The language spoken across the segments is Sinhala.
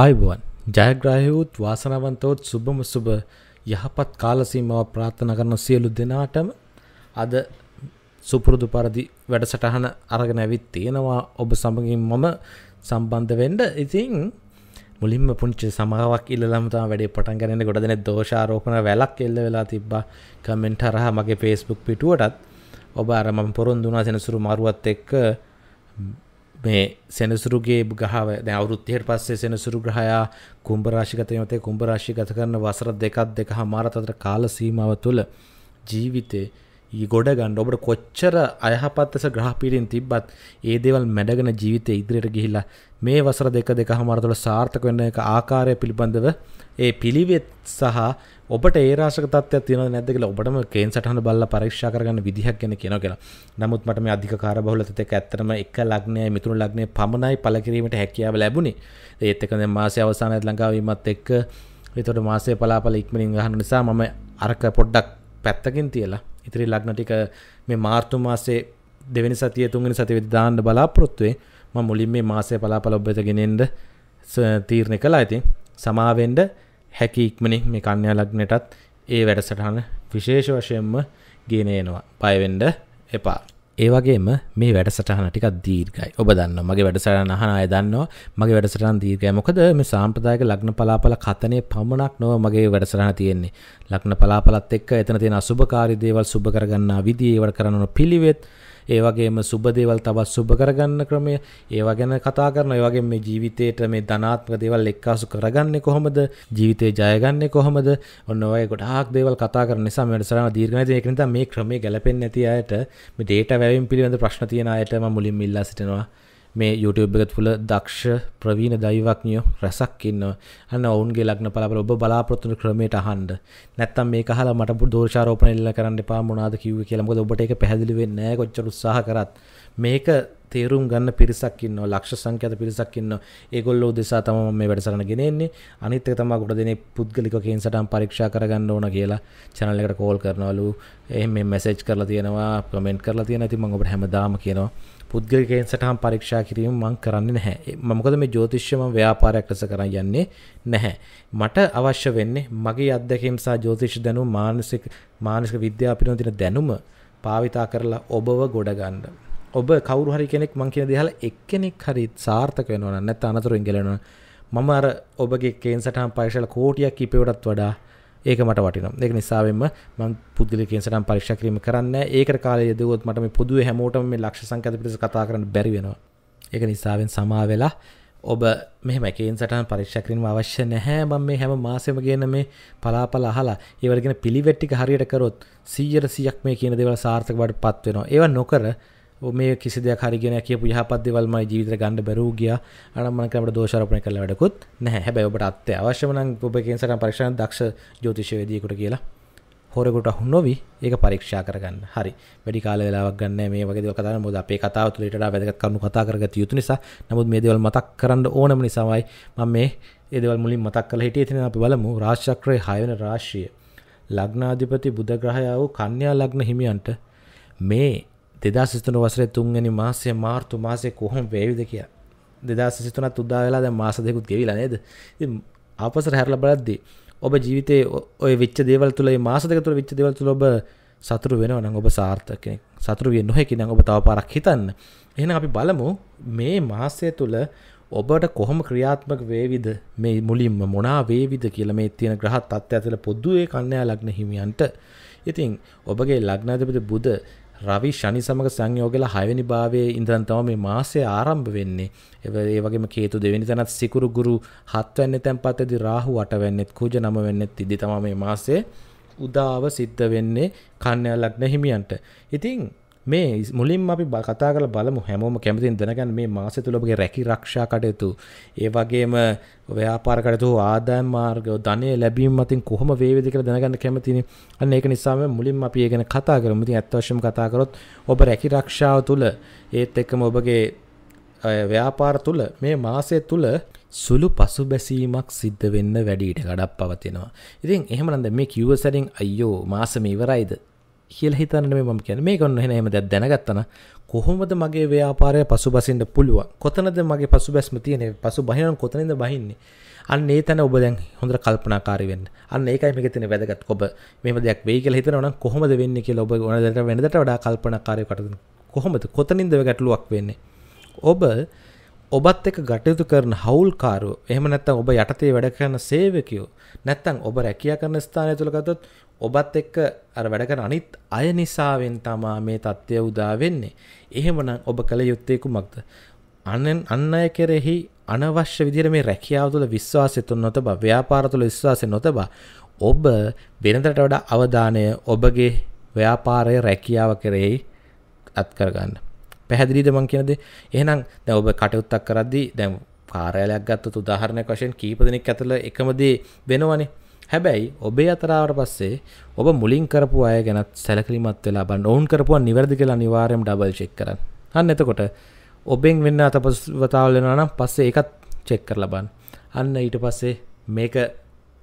ආයිබුවන් ජයග්‍රාහයවුත් වාසනවන්තවත් සුබම සුබ යහපත් කාලසීමාව ප්‍රාථන කරන සියලු දෙනාටම අද සුපුරුදු පරදි වැඩසටහන අරගෙන ඇවිත් තියෙනවා ඔබ සමගින් මම සම්බන්ධ වෙන්ඩ ඉතින් මුලින්ම පුංචි සමාවක් ඉල්ලමතා වැඩේ පටන්ගරෙන ගොඩදන දෝෂාරෝපන වැලක් එල්ල වෙලා තිබ්බා කමෙන්ට හරහ මගේ ෆේස්බුක් පිටුවටත් ඔබ අරම පොරුන්දුනා සෙනසුරු මරුවත් එක්ක මේ සෙනසුරුගේ ගහව දැන් අවුරුද්දේට පස්සේ සෙනසුරු ග්‍රහයා කුම්භ රාශිගත වෙනතේ කුම්භ රාශිය ගත කරන වසර දෙකක් දෙකමාර අතර කාල සීමාව තුළ ජීවිතේ ගොඩ ගන්න ඔබට කොච්චර අයහපත්තස ග්‍රහපීඩෙන් තිබ්බත් ඒ දේවල් මැඩගෙන ජීවිතය ඉදිරියට ගිහිලා මේ වසර දෙක දෙක හමාරතුළ සාර්ථක වෙන්න එක ආකාරය පිළිබඳව ඒ පිළිවෙත් සහ ඔබට ඒරාශක තත්ත්වයක් තියෙනවද නැද්ද කියලා ඔබටම කේන් සටහන බලලා පරීක්ෂා කරගන්න විදිහක් ගැන කියනවා කියලා. නමුත් මට මේ අධිකකාර බහුලතත් එක්ක ඇත්තටම එක ලග්නයයි මිතුරු ලග්නයේ පමණයි පළ කිරීමට හැකියාව ලැබුණේ. ඒත් එක්ක දැන් මාසයේ අවසානයේ ලංකාව වීමත් එක්ක ඒතකොට මාසයේ පලාපල ඉක්මනින් ගහන නිසා මම අරක පොඩ්ඩක් පැත්තකින් තියලා ඉතිරි ලග්න ටික මේ මාර්තු මාසේ දෙවෙනි සතියේ තුන්වෙනි සතියේ දාන්න බලාපොරොත්තු වෙයි. මම මුලින් මේ මාසයේ පලාපල ඔබ වෙත ගෙනෙන්න තීරණය කළා. ඉතින් සමාවෙන්න හැකි ඉක්මනින් මේ කන්‍යා ලග්නයටත් ඒ වැඩසටහන විශේෂ වශයෙන්ම ගේනයනවා පයවෙන්ඩ එපා. ඒවගේම මේ වැඩසටහන ටිකක් දීර්ගයි ඔබ දන්න මගේ වැඩසටහන අහන අය දන්නවා මගේ වැඩසටහන් දීර්ගය මොකද මේ සාම්ප්‍රදායක ලග්න පලාපල කතනය පමණක් නොව මගේ වැඩසටහන තියෙන්නේ ලක්න පලාපලත් එක්ක එතන තියෙන අසුභකාරි දේවල් සුභ කරගන්නා විදිඒවට කරන්නන පිළිවෙත් ඒවගේම සුබදේවල් තවත් සුබ කරගන්න ක්‍රමය ඒවා ගැන කතා කරන ඒවගේ මේ ජීවිතයට මේ ධනාත්මක දේවල් එක්කාසු කරගන්නේ කොහොමද ජීවිතය ජයගන්නේ කොහොමද ඔන්න ඔය ගොඩාක් දේවල් කතා කරන නිසා මට සරම දීර්ඝනයි ඒක නිසා මේ ක්‍රමයේ ගැලපෙන්නේ නැති අයට මේ data වැවීම පිළිබඳ ප්‍රශ්න තියෙන අයට මම මුලින්ම ඉල්ලා සිටිනවා මේ YouTube එක තුළ දක්ෂ ප්‍රවීණ දෛවඥයෝ රැසක් ඉන්නවා. අන්න ඔවුන්ගේ ලග්න පලාපල ඔබ බලාපොරොත්තු වෙන ක්‍රමයට අහන්න. නැත්තම් මේක අහලා මට දෝෂාරෝපණ ඉල්ල කරන්න එපා මොනවාද කිව්වේ කියලා. මොකද ඔබට ඒක පැහැදිලි වෙන්නේ නැහැ කොච්චර උත්සාහ කරත්. මේක තේරුම් ගන්න පිරිසක් ඉන්නවා ලක්ෂ සංඛ්‍යාත පිරිසක් ඉන්නවා. ඒගොල්ලෝ උදෙසා තමයි මම මේ වැඩසටහන ගෙනෙන්නේ. අනිත් එක තමයි ගොඩ දෙනේ පුද්ගලික කේන්සටම් පරීක්ෂා කරගන්න ඕන කියලා channel එකට call කරනවලු. එහෙම මේ message කරලා තියෙනවා, comment කරලා තියෙනවා. ඉතින් මම ඔබට හැමදාම කියනවා පුද්ගලිකයෙන් සටහන් පරීක්ෂා කිරීම මං කරන්නේ නැහැ. මොකද මේ ජ්‍යොතිෂ්‍යම ව්‍යාපාරයක් ලෙස කරන් යන්නේ නැහැ. මට අවශ්‍ය වෙන්නේ මගේ අත්දැකීම් සහ ජ්‍යොතිෂ දැනුම මානසික මානසික විද්‍යාව පිළිබඳ තියෙන දැනුම භාවිතා කරලා ඔබව ගොඩ ගන්න. ඔබ කවරු හරි කෙනෙක් මං කියන දෙහලා එක්කෙනෙක් හරි සාර්ථක වෙනවා නම් නැත්නම් අනතුරුෙන් ගැලවෙනවා මම අර ඔබගේ කේන් සටහන් පරීක්ෂාල කෝටියක් කිපේකටත් වඩා ඒක මට වටිනවා ඒක නිසාවෙන්ම මම පුද්ගලික කේන් සටහන් පරීක්ෂා කිරීම කරන්නේ ඒකට කාලය යොදවුවොත් මට මේ පොදුවේ හැමෝටම මේ ලක්ෂ සංඛ්‍යාත පිටස කතා කරන්න බැරි වෙනවා ඒක නිසාවෙන් සමා වෙලා ඔබ මෙහම එකෙන් සටන් පරික්ෂකරින්ම අවශ්‍ය නැහැ මම මේ හැම මාසම කියන මේ පලාපල අහලා ඒවරගෙන පිළිවෙට්ටික හරියට කරොත් සීයට සියක් මේ කියන දෙවල සාර්ථක බඩ පත්වෙනවා ඒව නොකර මේ කිසි දෙයක් හරිගෙන කියපු යහපත් දේවල් මගේ ජීවිතේ ගන්න බැරුව ගියා. අනම් මම අපිට දෝෂාරෝපණය කළ වැඩකුත් නැහැ. හැබැයි ඔබට අත්‍ය අවශ්‍යම නම් ඔබ කේන්සරම් පරීක්ෂණ දක්ෂ ජ්‍යොතිෂවේදියෙකුට කියලා හොරෙකුට හු නොවි ඒක පරීක්ෂා කරගන්න. හරි. වැඩි කාල වේලාවක් ගන්න මේ වගේ දේවල් කතා කරන්න. මොකද අපේ කතාව තුළ ඊට වඩා වැදගත් කරුණු කතා කරගත යුතු නිසා. නමුත් මේ දේවල් මතක් කරන්න ඕනම නිසාමයි මම මේ ඒ දේවල් මුලින් මතක් කරලා හිටියේ. එතන අපි බලමු රාශි චක්‍රයේ 6 වෙනි රාශිය. ලග්නාධිපති බුධ ග්‍රහයා වූ කන්‍යා ලග්න හිමියන්ට මේ දෙදා සිතුන වසරේ තුන්ගනි මාසය මාර්තු මාසය කොහොම වේවිද කිය දෙදා සිතුනත් උද්දා වෙලා දැ මාස දෙකුත් ගෙවිලා නේද අපසර හැරල බලද්දී ඔබ ජීවිතේ ඔය විච්ච දේවල් තුළයි මාස දෙක තුළ විච්ච දේවල් තුළ ඔබ සතුරු වෙනව නම් ඔබ සාර්ථක කෙනෙක් සතුරු විය නොහැකි නම් ඔබ තව පාරක් හිතන්න එහෙනම් අපි බලමු මේ මාසය තුළ ඔබට කොහොම ක්‍රියාත්මක වේවිද මේ මුලින්ම මොනා වේවිද කියලා මේ තියෙන ග්‍රහ තත්ත්වය තුළ පොදුවේ කන්‍යා ලග්න හිමියන්ට ඉතින් ඔබගේ ලග්නාධිපති බුද රවි ශනි සමග සංයෝගල හයවැනි භාවයේ ඉඳන් තම මේ මාසය ආරම්භ වෙන්නේ. ඒ වගේම කේතු දෙවෙනි තැනත් සිකුරු ගුරු හත්වැන්නේ තැන්පත්දී රාහු අටවැන්නේත් කුජ නවවැන්නේත් ඉදි තමයි මේ මාසයේ උදාව සිද්ධ වෙන්නේ කන්‍යා ලග්න හිමියන්ට. ඉතින් මේ මුලින් අපි කතා කළ බලමු හැමෝම කැමතින් දැනගන්න මේ මාසය තුල ඔබගේ රැකී ආරක්ෂා කටයුතු ඒ වගේම ව්‍යාපාර කටයුතු ආදායම් මාර්ග ධනය ලැබීම අතින් කොහොම වේවිද කියලා දැනගන්න කැමතිනේ අන්න ඒක නිසාම මුලින්ම අපි ඒ ගැන කතා කරමු ඉතින් ඇත්ත වශයෙන්ම කතා කරොත් ඔබ රැකී ආරක්ෂාව තුල ඒත් එක්කම ඔබගේ ව්‍යාපාර තුල මේ මාසය තුල සුළු පසුබැසීමක් සිද්ධ වෙන්න වැඩි ඉඩ ගඩක් පවතිනවා. ඉතින් එහෙමනම් මේ කිව්ව සැරින් අයියෝ මාසෙම ඉවරයිද කියල හිතන්න මම කියන මේ කොන්න හෙනම දැ දැනගත්තන කොහොමද මගේ ව්‍යාපාරය පසු බසින්ට පුළුව කොතනද මගේ පසු බැස්ම තියනෙ පසු බහින කොතනද බහින්නේ අන්න ඒ තැන ඔබ දැන් හොඳ කල්පනාකාරවෙන්න අන්න ඒකයි මේ තින වැදගත් ඔබ මෙම දෙයක් වේ කියල හිතනවන කොහොමද වෙන්න කිය ඔබ ගොනදට වෙනදට වඩා කල්පනකාරය කටද කොහොමද කොතනින්ද ගැටලුවක් වෙන්නේ ඔබ ඔබත් එක ගටයුතු කරන හවුල්කාරු එහම නැත්තම් ඔබ යටතේ වැඩ කරන සේවකයෝ නැත්තං ඔබ රැකිය කරන ස්ථානය තුළගතොත් ඔබත් එක්ක අර වැඩ කරන අනිත් අය නිසාවෙන් තමා මේ தත්ත්වය උදා වෙන්නේ. එහෙමනම් ඔබ කළ යුත්තේ කුමක්ද? අනෙන් අන් අය කෙරෙහි අනවශ්‍ය විදිහට මේ රැකියාව තුළ විශ්වාසය තුන නොතබ ව්‍යාපාර තුළ විශ්වාසය නොතබ ඔබ වෙනදට වඩා අවධානය ඔබගේ ව්‍යාපාරය රැකියාව කෙරෙහි අත් කරගන්න. පැහැදිලිද මං කියන දේ? එහෙනම් දැන් ඔබ කටයුත්තක් කරද්දී දැන් කාර්යාලයක් ගත්තොත් උදාහරණයක් වශයෙන් කීප දෙනෙක් ඇතුළේ එකම දේ වෙනවනේ. හැබැයි ඔබේ අතරාවට පස්සේ ඔබ මුලින් කරපු අය ගැනත් සැලකිලිමත් වෙලා බලන්න. ඔවුන් කරපුවා නිවැරදි කියලා අනිවාර්යයෙන් ඩබල් චෙක් කරන්න. අන්න එතකොට ඔබෙන් වෙන්න අතපසවතාවල් වෙනවා නම් පස්සේ ඒකත් චෙක් කරලා බලන්න. අන්න ඊට පස්සේ මේක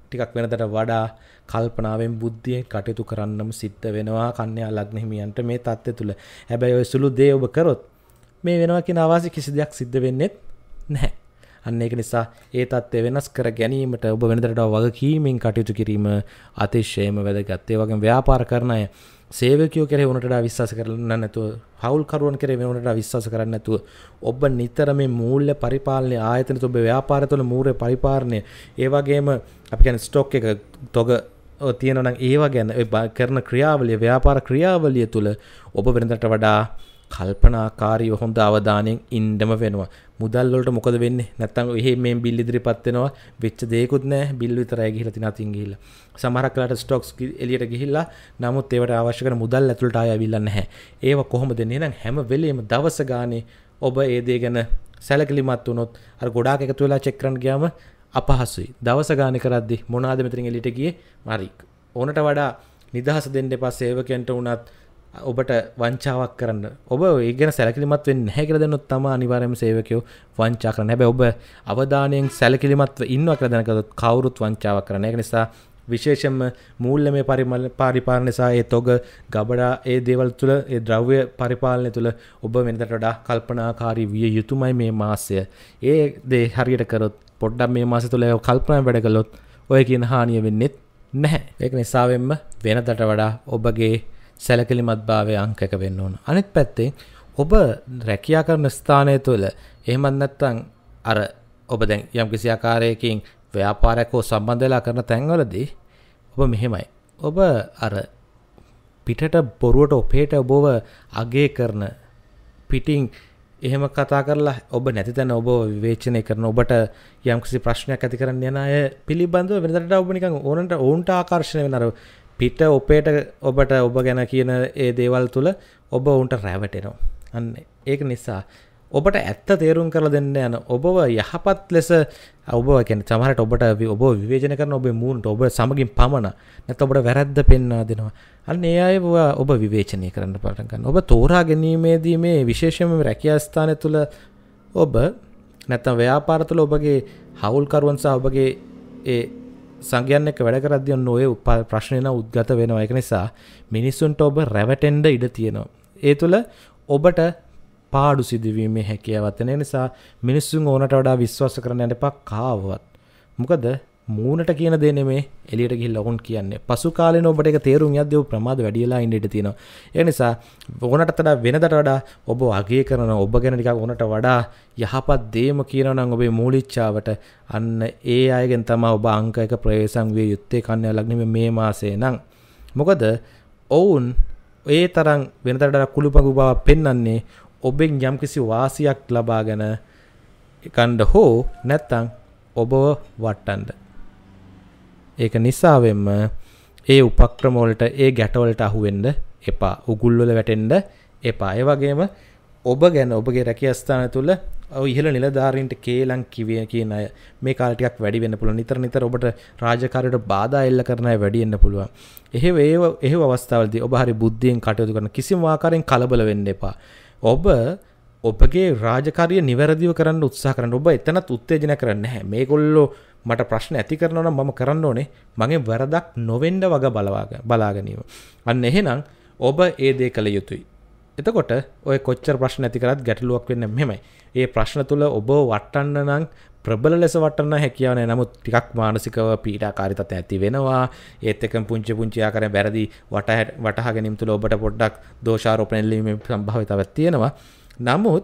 ටිකක් වෙනතට වඩා කල්පනාවෙන් බුද්ධියෙන් කටයුතු කරන්නම සිද්ධ වෙනවා කන්‍යා ලග්න හිමියන්ට මේ தත්ත්වය තුල. හැබැයි ඔය සුළු දේ ඔබ කරොත් මේ වෙනවා කියන අවාසි කිසි දෙයක් සිද්ධ වෙන්නේ නැහැ. අන්න ඒක නිසා ඒ තත්ත්වය වෙනස් කර ගැනීමට ඔබ වෙනදට වගකීමෙන් කටයුතු කිරීම අතිශයම වැදගත්. ඒ වගේම ව්‍යාපාර කරන අය සේවකයෝ කෙරේ උනට විශ්වාස කරන්න නැතුව හවුල්කරුවන් කරේ වෙනට විශ්වාස කරන්න නැතුව ඔබ නිතර මේ මූල්‍ය පරිපාලනය ආයතන ඔබ ව්‍යාපාර තුළ මූල්‍ය පරිපාලනය ඒ වගේම අපි කියන්නේ ස්ටොක් එක තොග තියෙනවා නම් ඒවා ගැන කරන ක්‍රියාවලිය ව්‍යාපාර ක්‍රියාවලිය තුළ ඔබ වෙනදට වඩා කල්පනාකාරීව හොඳ අවධානයෙන් ඉන්නම වෙනවා. මුදල් වලට මොකද වෙන්නේ? නැත්තම් එහෙ මේ බිල් ඉදිරිපත් වෙනවා. වෙච්ච දෙයක්වත් නැහැ. බිල් විතරයි ගිහිලා තින අතින් ගිහිලා. සමහරක් වෙලාට ස්ටොක්ස් එළියට ගිහිල්ලා නමුත් ඒවට අවශ්‍ය කරන මුදල් ඇතුළට ආයෙ අවිල්ලා නැහැ. ඒව කොහොමද දෙන්නේ? එහෙනම් හැම වෙලෙම දවස ගානේ ඔබ ඒ දේ ගැන සැලකිලිමත් වුණොත් අර ගොඩාක් එකතු වෙලා චෙක් කරන්න ගියාම අපහසුයි. දවස ගානේ කරද්දී මොනවාද මෙතනින් එළියට ගියේ? මරි. ඕනට වඩා නිදහස දෙන්න එපා සේවකයන්ට වුණත් ඔබට වංචාවක් කරන්න ඔබ ඒගෙන සැලකිලිමත් වෙන් හැකරදනොත් තම අනිවාරම සේවකයෝ වංචා කරන හැබැ ඔබ අවධානයෙන් සැලකිලිමත්ව ඉන්නවා කරදනකත් කවුරුත් වංචාවක් කරන එක නිසා විශේෂම මූල්ල මේ පරිමල් පාරිපාලන නිසා ඒ තොග ගබඩා ඒ දේවල් තුළ ඒ ද්‍රව්‍ය පරිපාලනය තුළ ඔබ මෙනිතට වඩා කල්පනාකාරී විය යුතුමයි මේ මාසය ඒ දේ හරියට කරොත් පොඩ්ඩක් මේ මාස තුළ කල්පනා වැඩ කළොත් ඔය කියන හානිය වෙන්නෙත් නැහැ ඒක නිසාවෙන්ම වෙනදට වඩා ඔබගේ සැලකිලිමත් භාවය අංකක වෙන්න ඕන. අනිත් පැත්තෙන් ඔබ රැකියා කරන ස්ථානය තුළ එහෙමත් නැත්නම් අර ඔබ දැන් යම්කිසි ආකාරයකින් ව්‍යාපාරයක් හෝ සම්බන්ධ වෙලා කරන තැන්වලදී ඔබ මෙහෙමයි. ඔබ අර පිටට බොරුවට ඔපේට ඔබව අගේ කරන පිටින් එහෙම කතා කරලා ඔබ නැති තැන ඔබ විවේචනය කරන ඔබට යම්කිසි ප්‍රශ්නයක් ඇති කරන්න යන අය පිළිබඳව වෙනදට ඔබ නිකන් ඕනන්ට ඕන්ට ආකර්ෂණය වෙන අර පිට ඔපේට ඔබට ඔබ ගැන කියන ඒ දේවල් තුළ ඔබ උන්ට රැවටෙනවා. අන්න ඒක නිසා ඔබට ඇත්ත තේරුම් කර දෙන්න යන ඔබව යහපත් ලෙස ඔබ කැන සමහට ඔබට ඔබ විවේජන කරන ඔබේ මූන්ට ඔබ සමගින් පමණ නැත ඔබට වැරැද්ද පෙන්වා දෙනවා. අන්න ඒ අය ඔබ විවේචනය කරන්න පටගන්න ඔබ තෝරා ගැනීමේදී මේ විශේෂම රැකියස්ථානය තුළ ඔබ නැත්තම් ව්‍යාපාර තුළ ඔබගේ හවුල්කරුවන් සහ ඔබගේ ඒ සංගයන් එක වැඩ කරද්දී ඔන්න ඔය ප්‍රශ්න එන උද්ගත වෙනවා ඒක නිසා මිනිස්සුන්ට ඔබ රැවටෙන්න ඉඩ තියෙනවා. ඒ තුළ ඔබට පාඩු සිදුවීමේ හැකියාවත් එන නිසා මිනිස්සුන් ඕනට වඩා විශ්වාස කරන්න යන්න එපා කාවවත්. මොකද මූනට කියන දෙනෙමේ එලියට ගිහිල් ලොකුන් කියන්නේ පසු කාලෙන ඔබට එක තේරුම් යද්දී ඔබ ප්‍රමාද වැඩිලා ඉන්න ඉඩ තියෙනවා ඒ නිසා ඕනටට වඩා වෙනදට වඩා ඔබ අගය කරන ඔබ ගැන ටිකක් ඕනට වඩා යහපත් දේම කියනවා නම් ඔබේ මූලිච්ඡාවට අන්න ඒ අයගෙන් තමයි ඔබ අංක එක ප්‍රවේශම් විය යුත්තේ කන්‍යා ලග්නෙ මේ මාසේ නම් මොකද ඔවුන් ඒ තරම් වෙනදට වඩා කුළුපඟු බව පෙන්වන්නේ ඔබෙන් යම්කිසි වාසියක් ලබාගෙන ගන්න හෝ නැත්නම් ඔබව වට්ටන්න ඒක නිසාවෙන්ම ඒ උපක්‍රමෝලට ඒ ගැටවලට අහුවෙන්ඩ එපා උගුල්වල වැටෙන්ඩ එපා ඒ වගේම ඔබ ගැන ඔබගේ රැකි අස්ථාන තුළ ඉහල නිලධාරීන්ට කේලං කිවිය කියන අය මේ කාලටක් වැඩි වෙන්න පුළුව නිතර නිතර ඔබට රාජකාරයට බාධා එල්ල කරනය වැඩිෙන්න්න පුළුව එහෙ ඒ එහ අවස්ථාවද ඔබ හරි බුද්ධියෙන් කටයුතු කරන කිසිවාකාරෙන් කලබල වෙන්න එපා ඔබ ඔබගේ රාජකාරිය නිවැරදිව කරන්න උත්සාහ කරන්න ඔබ එතනත් උත්තේජනය කරන්න නැහැ මේගොල්ලෝ මට ප්‍රශ්න ඇති කරනවා නම් මම කරන්න ඕනේ මගේ වරදක් නොවෙන්න වග බලවාග බලා ගැනීම අන්න එහෙනම් ඔබ ඒ දේ කළ යුතුයි එතකොට ඔය කොච්චර ප්‍රශ්න ඇති කරත් ගැටලුවක් වෙන්න මෙමයි ඒ ප්‍රශ්න තුළ ඔබ වටන්න නම් ප්‍රබල ලෙස වටන්න හැකියාව නෑ නමුත් ටිකක් මානසිකව පීඩාකාරිතත් ඇති වෙනවා ඒත් එක පුංචි පුංචි ආකාරය බැරදි වටහ ගැනීම තුළ ඔබට පොඩ්ඩක් දෝෂාරෝපණය ලිවීමේ සම්භාවිතාවක් තියෙනවා නමුත්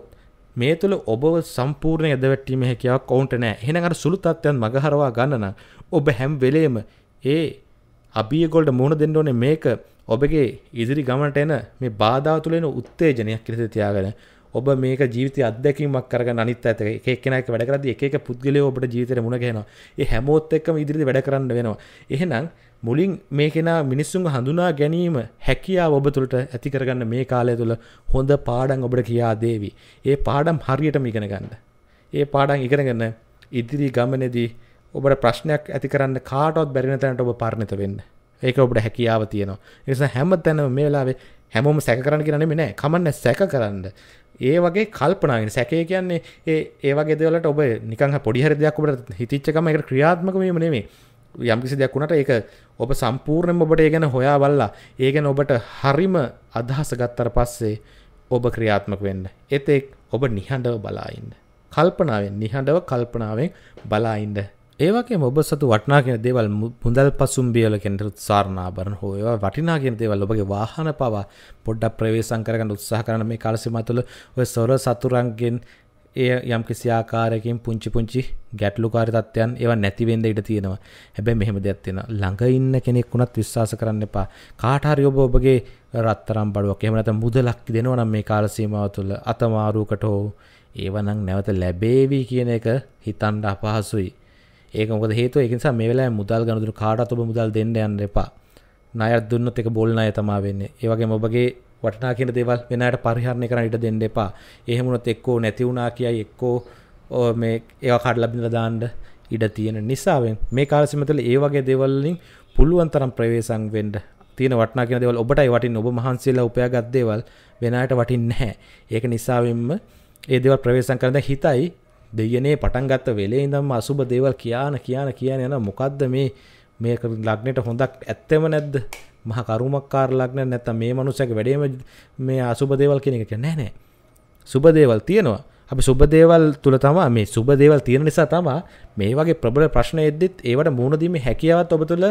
මේ තුළ ඔබව සම්පූර්ණ යදවැටීම හැකියාවක් ඔවුන්ට නෑ. එහෙනම් අර සුළු තත්ත්වයන් මගහරවා ගන්න නම් ඔබ හැම වෙලෙම ඒ අභියෝගවලට මුහුණ දෙන්න ඕනේ මේක ඔබගේ ඉදිරි ගමනට එන මේ බාධා තුළ එන උත්තේජනයක් කියලා තියාගෙන ඔබ මේක ජීවිතය අත්දැකීමක් කරගෙන අනිත් අතට එක එක්කෙනෙක් වැඩ කරද්දී එක එක පුද්ගලයෝ ඔබට ජීවිතේ මුණ ගැහෙනවා. ඒ හැමෝත් එක්කම ඉදිරියට වැඩ කරන්න වෙනවා. එහෙනම් මුලින් මේ කෙනා මිනිස්සුන් හඳුනා ගැනීම හැකියාව ඔබ තුළට ඇති කරගන්න මේ කාලය තුළ හොඳ පාඩම් ඔබට කියා දේවි. ඒ පාඩම් හරියටම ඉගෙන ගන්න. ඒ පාඩම් ඉගෙනගෙන ඉදිරි ගමනේදී ඔබට ප්‍රශ්නයක් ඇති කරන්න කාටවත් බැරි නැතනට ඔබ පරිණත වෙන්න. ඒක ඔබට හැකියාව තියෙනවා. ඒ නිසා හැමතැනම මේ වෙලාවේ හැමෝම සැක කරන්න කියලා නෙමෙයි නෑ. කමන්න සැක කරන්න. ඒ වගේ කල්පනාගෙන සැකේ කියන්නේ ඒ ඒ වගේ දේවල්ට ඔබ නිකන් පොඩි හරි දෙයක් ඔබට හිතිච්ච ගමන් ඒකට ක්‍රියාත්මක වීම නෙමෙයි. යම්කිසි දෙයක් වුණට ඒක ඔබ සම්පූර්ණයෙන් ඔබට ඒ ගැන හොයා බලලා ඒ ගැන ඔබට හරිම අදහස ගත්තට පස්සේ ඔබ ක්‍රියාත්මක වෙන්න. ඒතෙක් ඔබ නිහඬව බලා ඉන්න. කල්පනාවෙන් නිහඬව කල්පනාවෙන් බලා ඉන්න. ඒ වගේම ඔබ සතු වටිනා කියන දේවල් මුදල් පසුම්බියල කියන උත්සාහනාබරණ හෝ ඒවා වටිනා කියන දේවල් ඔබගේ වාහන පවා පොඩ්ඩක් ප්‍රවේශම් කරගන්න උත්සාහ කරන මේ කාලසීමාව තුළ ඔය සොර සතුරන්ගෙන් ඒ යම් කිසි ආකාරයකින් පුංචි පුංචි ගැටලුකාරී තත්ත්වයන් ඒවා නැති වෙන්න ඉඩ තියෙනවා. හැබැයි මෙහෙම දෙයක් තියෙනවා. ළඟ ඉන්න කෙනෙක් වුණත් විශ්වාස කරන්න එපා. කාට හරි ඔබ ඔබගේ රත්තරම් බඩුවක් එහෙම නැත්නම් මුදලක් දෙනවා නම් මේ කාල සීමාව තුළ අතමාරුවකට හෝ ඒවනම් නැවත ලැබේවි කියන එක හිතන්න අපහසුයි. ඒක මොකද හේතුව ඒක නිසා මේ වෙලාවේ මුදල් ගනුදෙනු කාටවත් ඔබ මුදල් දෙන්න යන්න එපා. ණයක් දුන්නොත් ඒක බොල් ණය තමයි වෙන්නේ. ඒ වගේම ඔබගේ වටනා කියන දේවල් වෙනට පරිහරණය කරන්න ඉට දෙන්න එපා එහෙමුණොත් එක්කෝ නැති වුණා කියයි එක්කෝ මේ ඒවා කඩලබිඳ දාන්ඩ ඉඩ තියෙන නිසාවෙන් මේ කාලසිමතල ඒ වගේ දෙවල්ලින් පුළුවන් තරම් ප්‍රවේසං වෙන්ඩ තියෙන වටනා කියන දේවල් ඔබටයි වටින් ඔබ මහන්සිලා උපයාගත් දේවල් වෙනාට වටින් නැහැ. ඒක නිසාවෙන්ම ඒ දේවල් ප්‍රවේශම් කරන හිතයි දෙයනේ පටන් ගත්ත වෙලේ ඉඳන්ම අසුබ දේවල් කියාන කියාන කියන යන මොකද්ද මේ මේක ලග්නෙට හොඳක් ඇත්තෙම නැද්ද? මහ කරුමක්කාර ලග්න නැත්තම් මේ මනුස්සයාගේ වැඩේම මේ අසුබ දේවල් කියන එක කියන්නේ නැහැ නෑ සුබ දේවල් තියෙනවා අපි සුබ දේවල් තුල තමයි මේ සුබ දේවල් තියෙන නිසා තමයි මේ වගේ ප්‍රබල ප්‍රශ්න එද්දිත් ඒවට මුහුණ දීමේ හැකියාවත් ඔබ තුල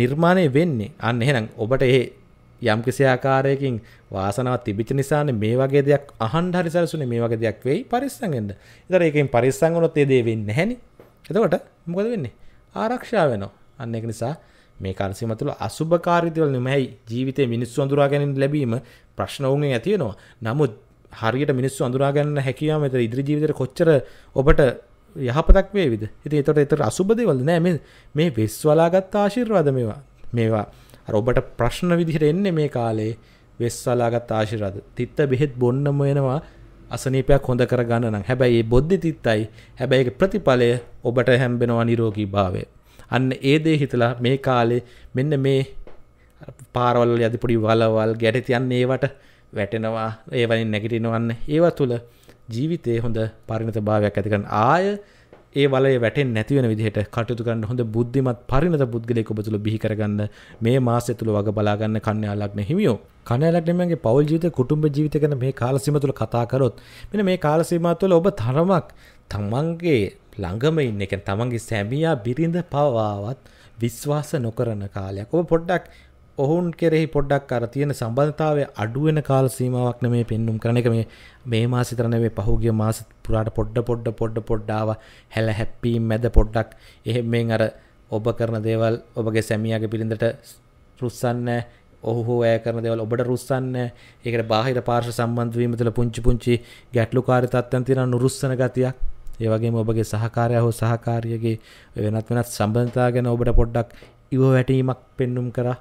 නිර්මාණය වෙන්නේ අන්න එහෙනම් ඔබට ඒ යම් කිසි ආකාරයකින් වාසනාවක් තිබිච්ච නිසානේ මේ වගේ දෙයක් අහන්න හරි සැලසුනේ මේ වගේ දෙයක් වෙයි පරිස්සම් වෙන්න. ඒතර ඒකෙන් පරිස්සම් වුණොත් ඒ දේ වෙන්නේ නැහෙනේ. එතකොට මොකද වෙන්නේ? ආරක්ෂා වෙනවා. අන්න ඒක නිසා මේ කන්සිම තුළ අසුභකාරීතිවල නෙමෙයි ජීවිතේ මිනිස්සු අඳුරා ගැනීම ලැබීම ප්‍රශ්න වුණේ ඇති වෙනවා. නමුත් හරියට මිනිස්සු අඳුරා ගන්න හැකියාව මෙතන ඉදිරි ජීවිතේට කොච්චර ඔබට යහපතක් වේවිද? ඉතින් ඒතකොට ඒතර අසුබ දේවල්ද නෑ මේ මේ වෙස්වලාගත් ආශිර්වාද මේවා. මේවා අර ඔබට ප්‍රශ්න විදිහට එන්නේ මේ කාලේ වෙස්වලාගත් ආශිර්වාද. තිත්ත බෙහෙත් බොන්නම වෙනවා අසනීපයක් හොඳ කරගන්න නම්. හැබැයි මේ බොද්ධි තිත්තයි හැබැයි ප්‍රතිඵලය ඔබට හැම්බෙනවා නිරෝගී භාවය. අන්න ඒ දේ හිතලා මේ කාලේ මෙන්න මේ පාරවල් යදි පොඩි වලවල් ගැට තියන්න ඒවට වැටෙනවා ඒවලින් නැගිටිනවන්න ඒවා තුළ ජීවිතය හොඳ පරිණත භාවයක් ඇතිකන්න ආය ඒ වලේ වැටෙන් නැතිවෙන විදිහට කටයුතු කරන්න හොඳ බුද්ධිමත් පරිණත පුද්ගලයෙකු ඔබ තුළ බිහි කරගන්න මේ මාසය තුළ වග බලාගන්න කන්‍යා ලග්න හිමියෝ කන්‍යා ලග්න හිමියන්ගේ පෞල් ජීවිත කුටුම්බ ජීවිත ගැන මේ කාලසීම තුළ කතා කරොත් මෙන්න මේ කාලසීමා තුළ ඔබ තරමක් තමන්ගේ ළඟම ඉන්න එක තමන්ගේ සැමියා බිරිඳ පවාවත් විශ්වාස නොකරන කාලයක් ඔබ පොඩ්ඩක් ඔහුන් කෙරෙහි පොඩ්ඩක් අර තියෙන සම්බන්ධතාවය අඩුවෙන කාල සීමාවක් නෙමේ පෙන්නුම් කරන එක මේ මේ මාසෙ විතර නෙමේ පහුගිය මාස පුරාට පොඩ පොඩ පොඩ පොඩ ආව හැල හැප්පී මැද පොඩ්ඩක් එහෙම මෙන් අර ඔබ කරන දේවල් ඔබගේ සැමියාගේ බිරිඳට රුස්සන්න ඔහු හෝ ඇය කරන දේවල් ඔබට රුස්සන්න ඒකට බාහිර පාර්ශව සම්බන්ධ වීම තුළ පුංචි පුංචි ගැටලුකාරී තත්ත්වයන් තියෙන නුරුස්සන ගතියක් ඒ වගේම ඔබගේ සහකාරය හෝ සහකාරියගේ වෙනත් වෙනත් සම්බන්ධතා ගැන ඔබට පොඩ්ඩක් ඉව වැටීමක් පෙන්නුම් කරා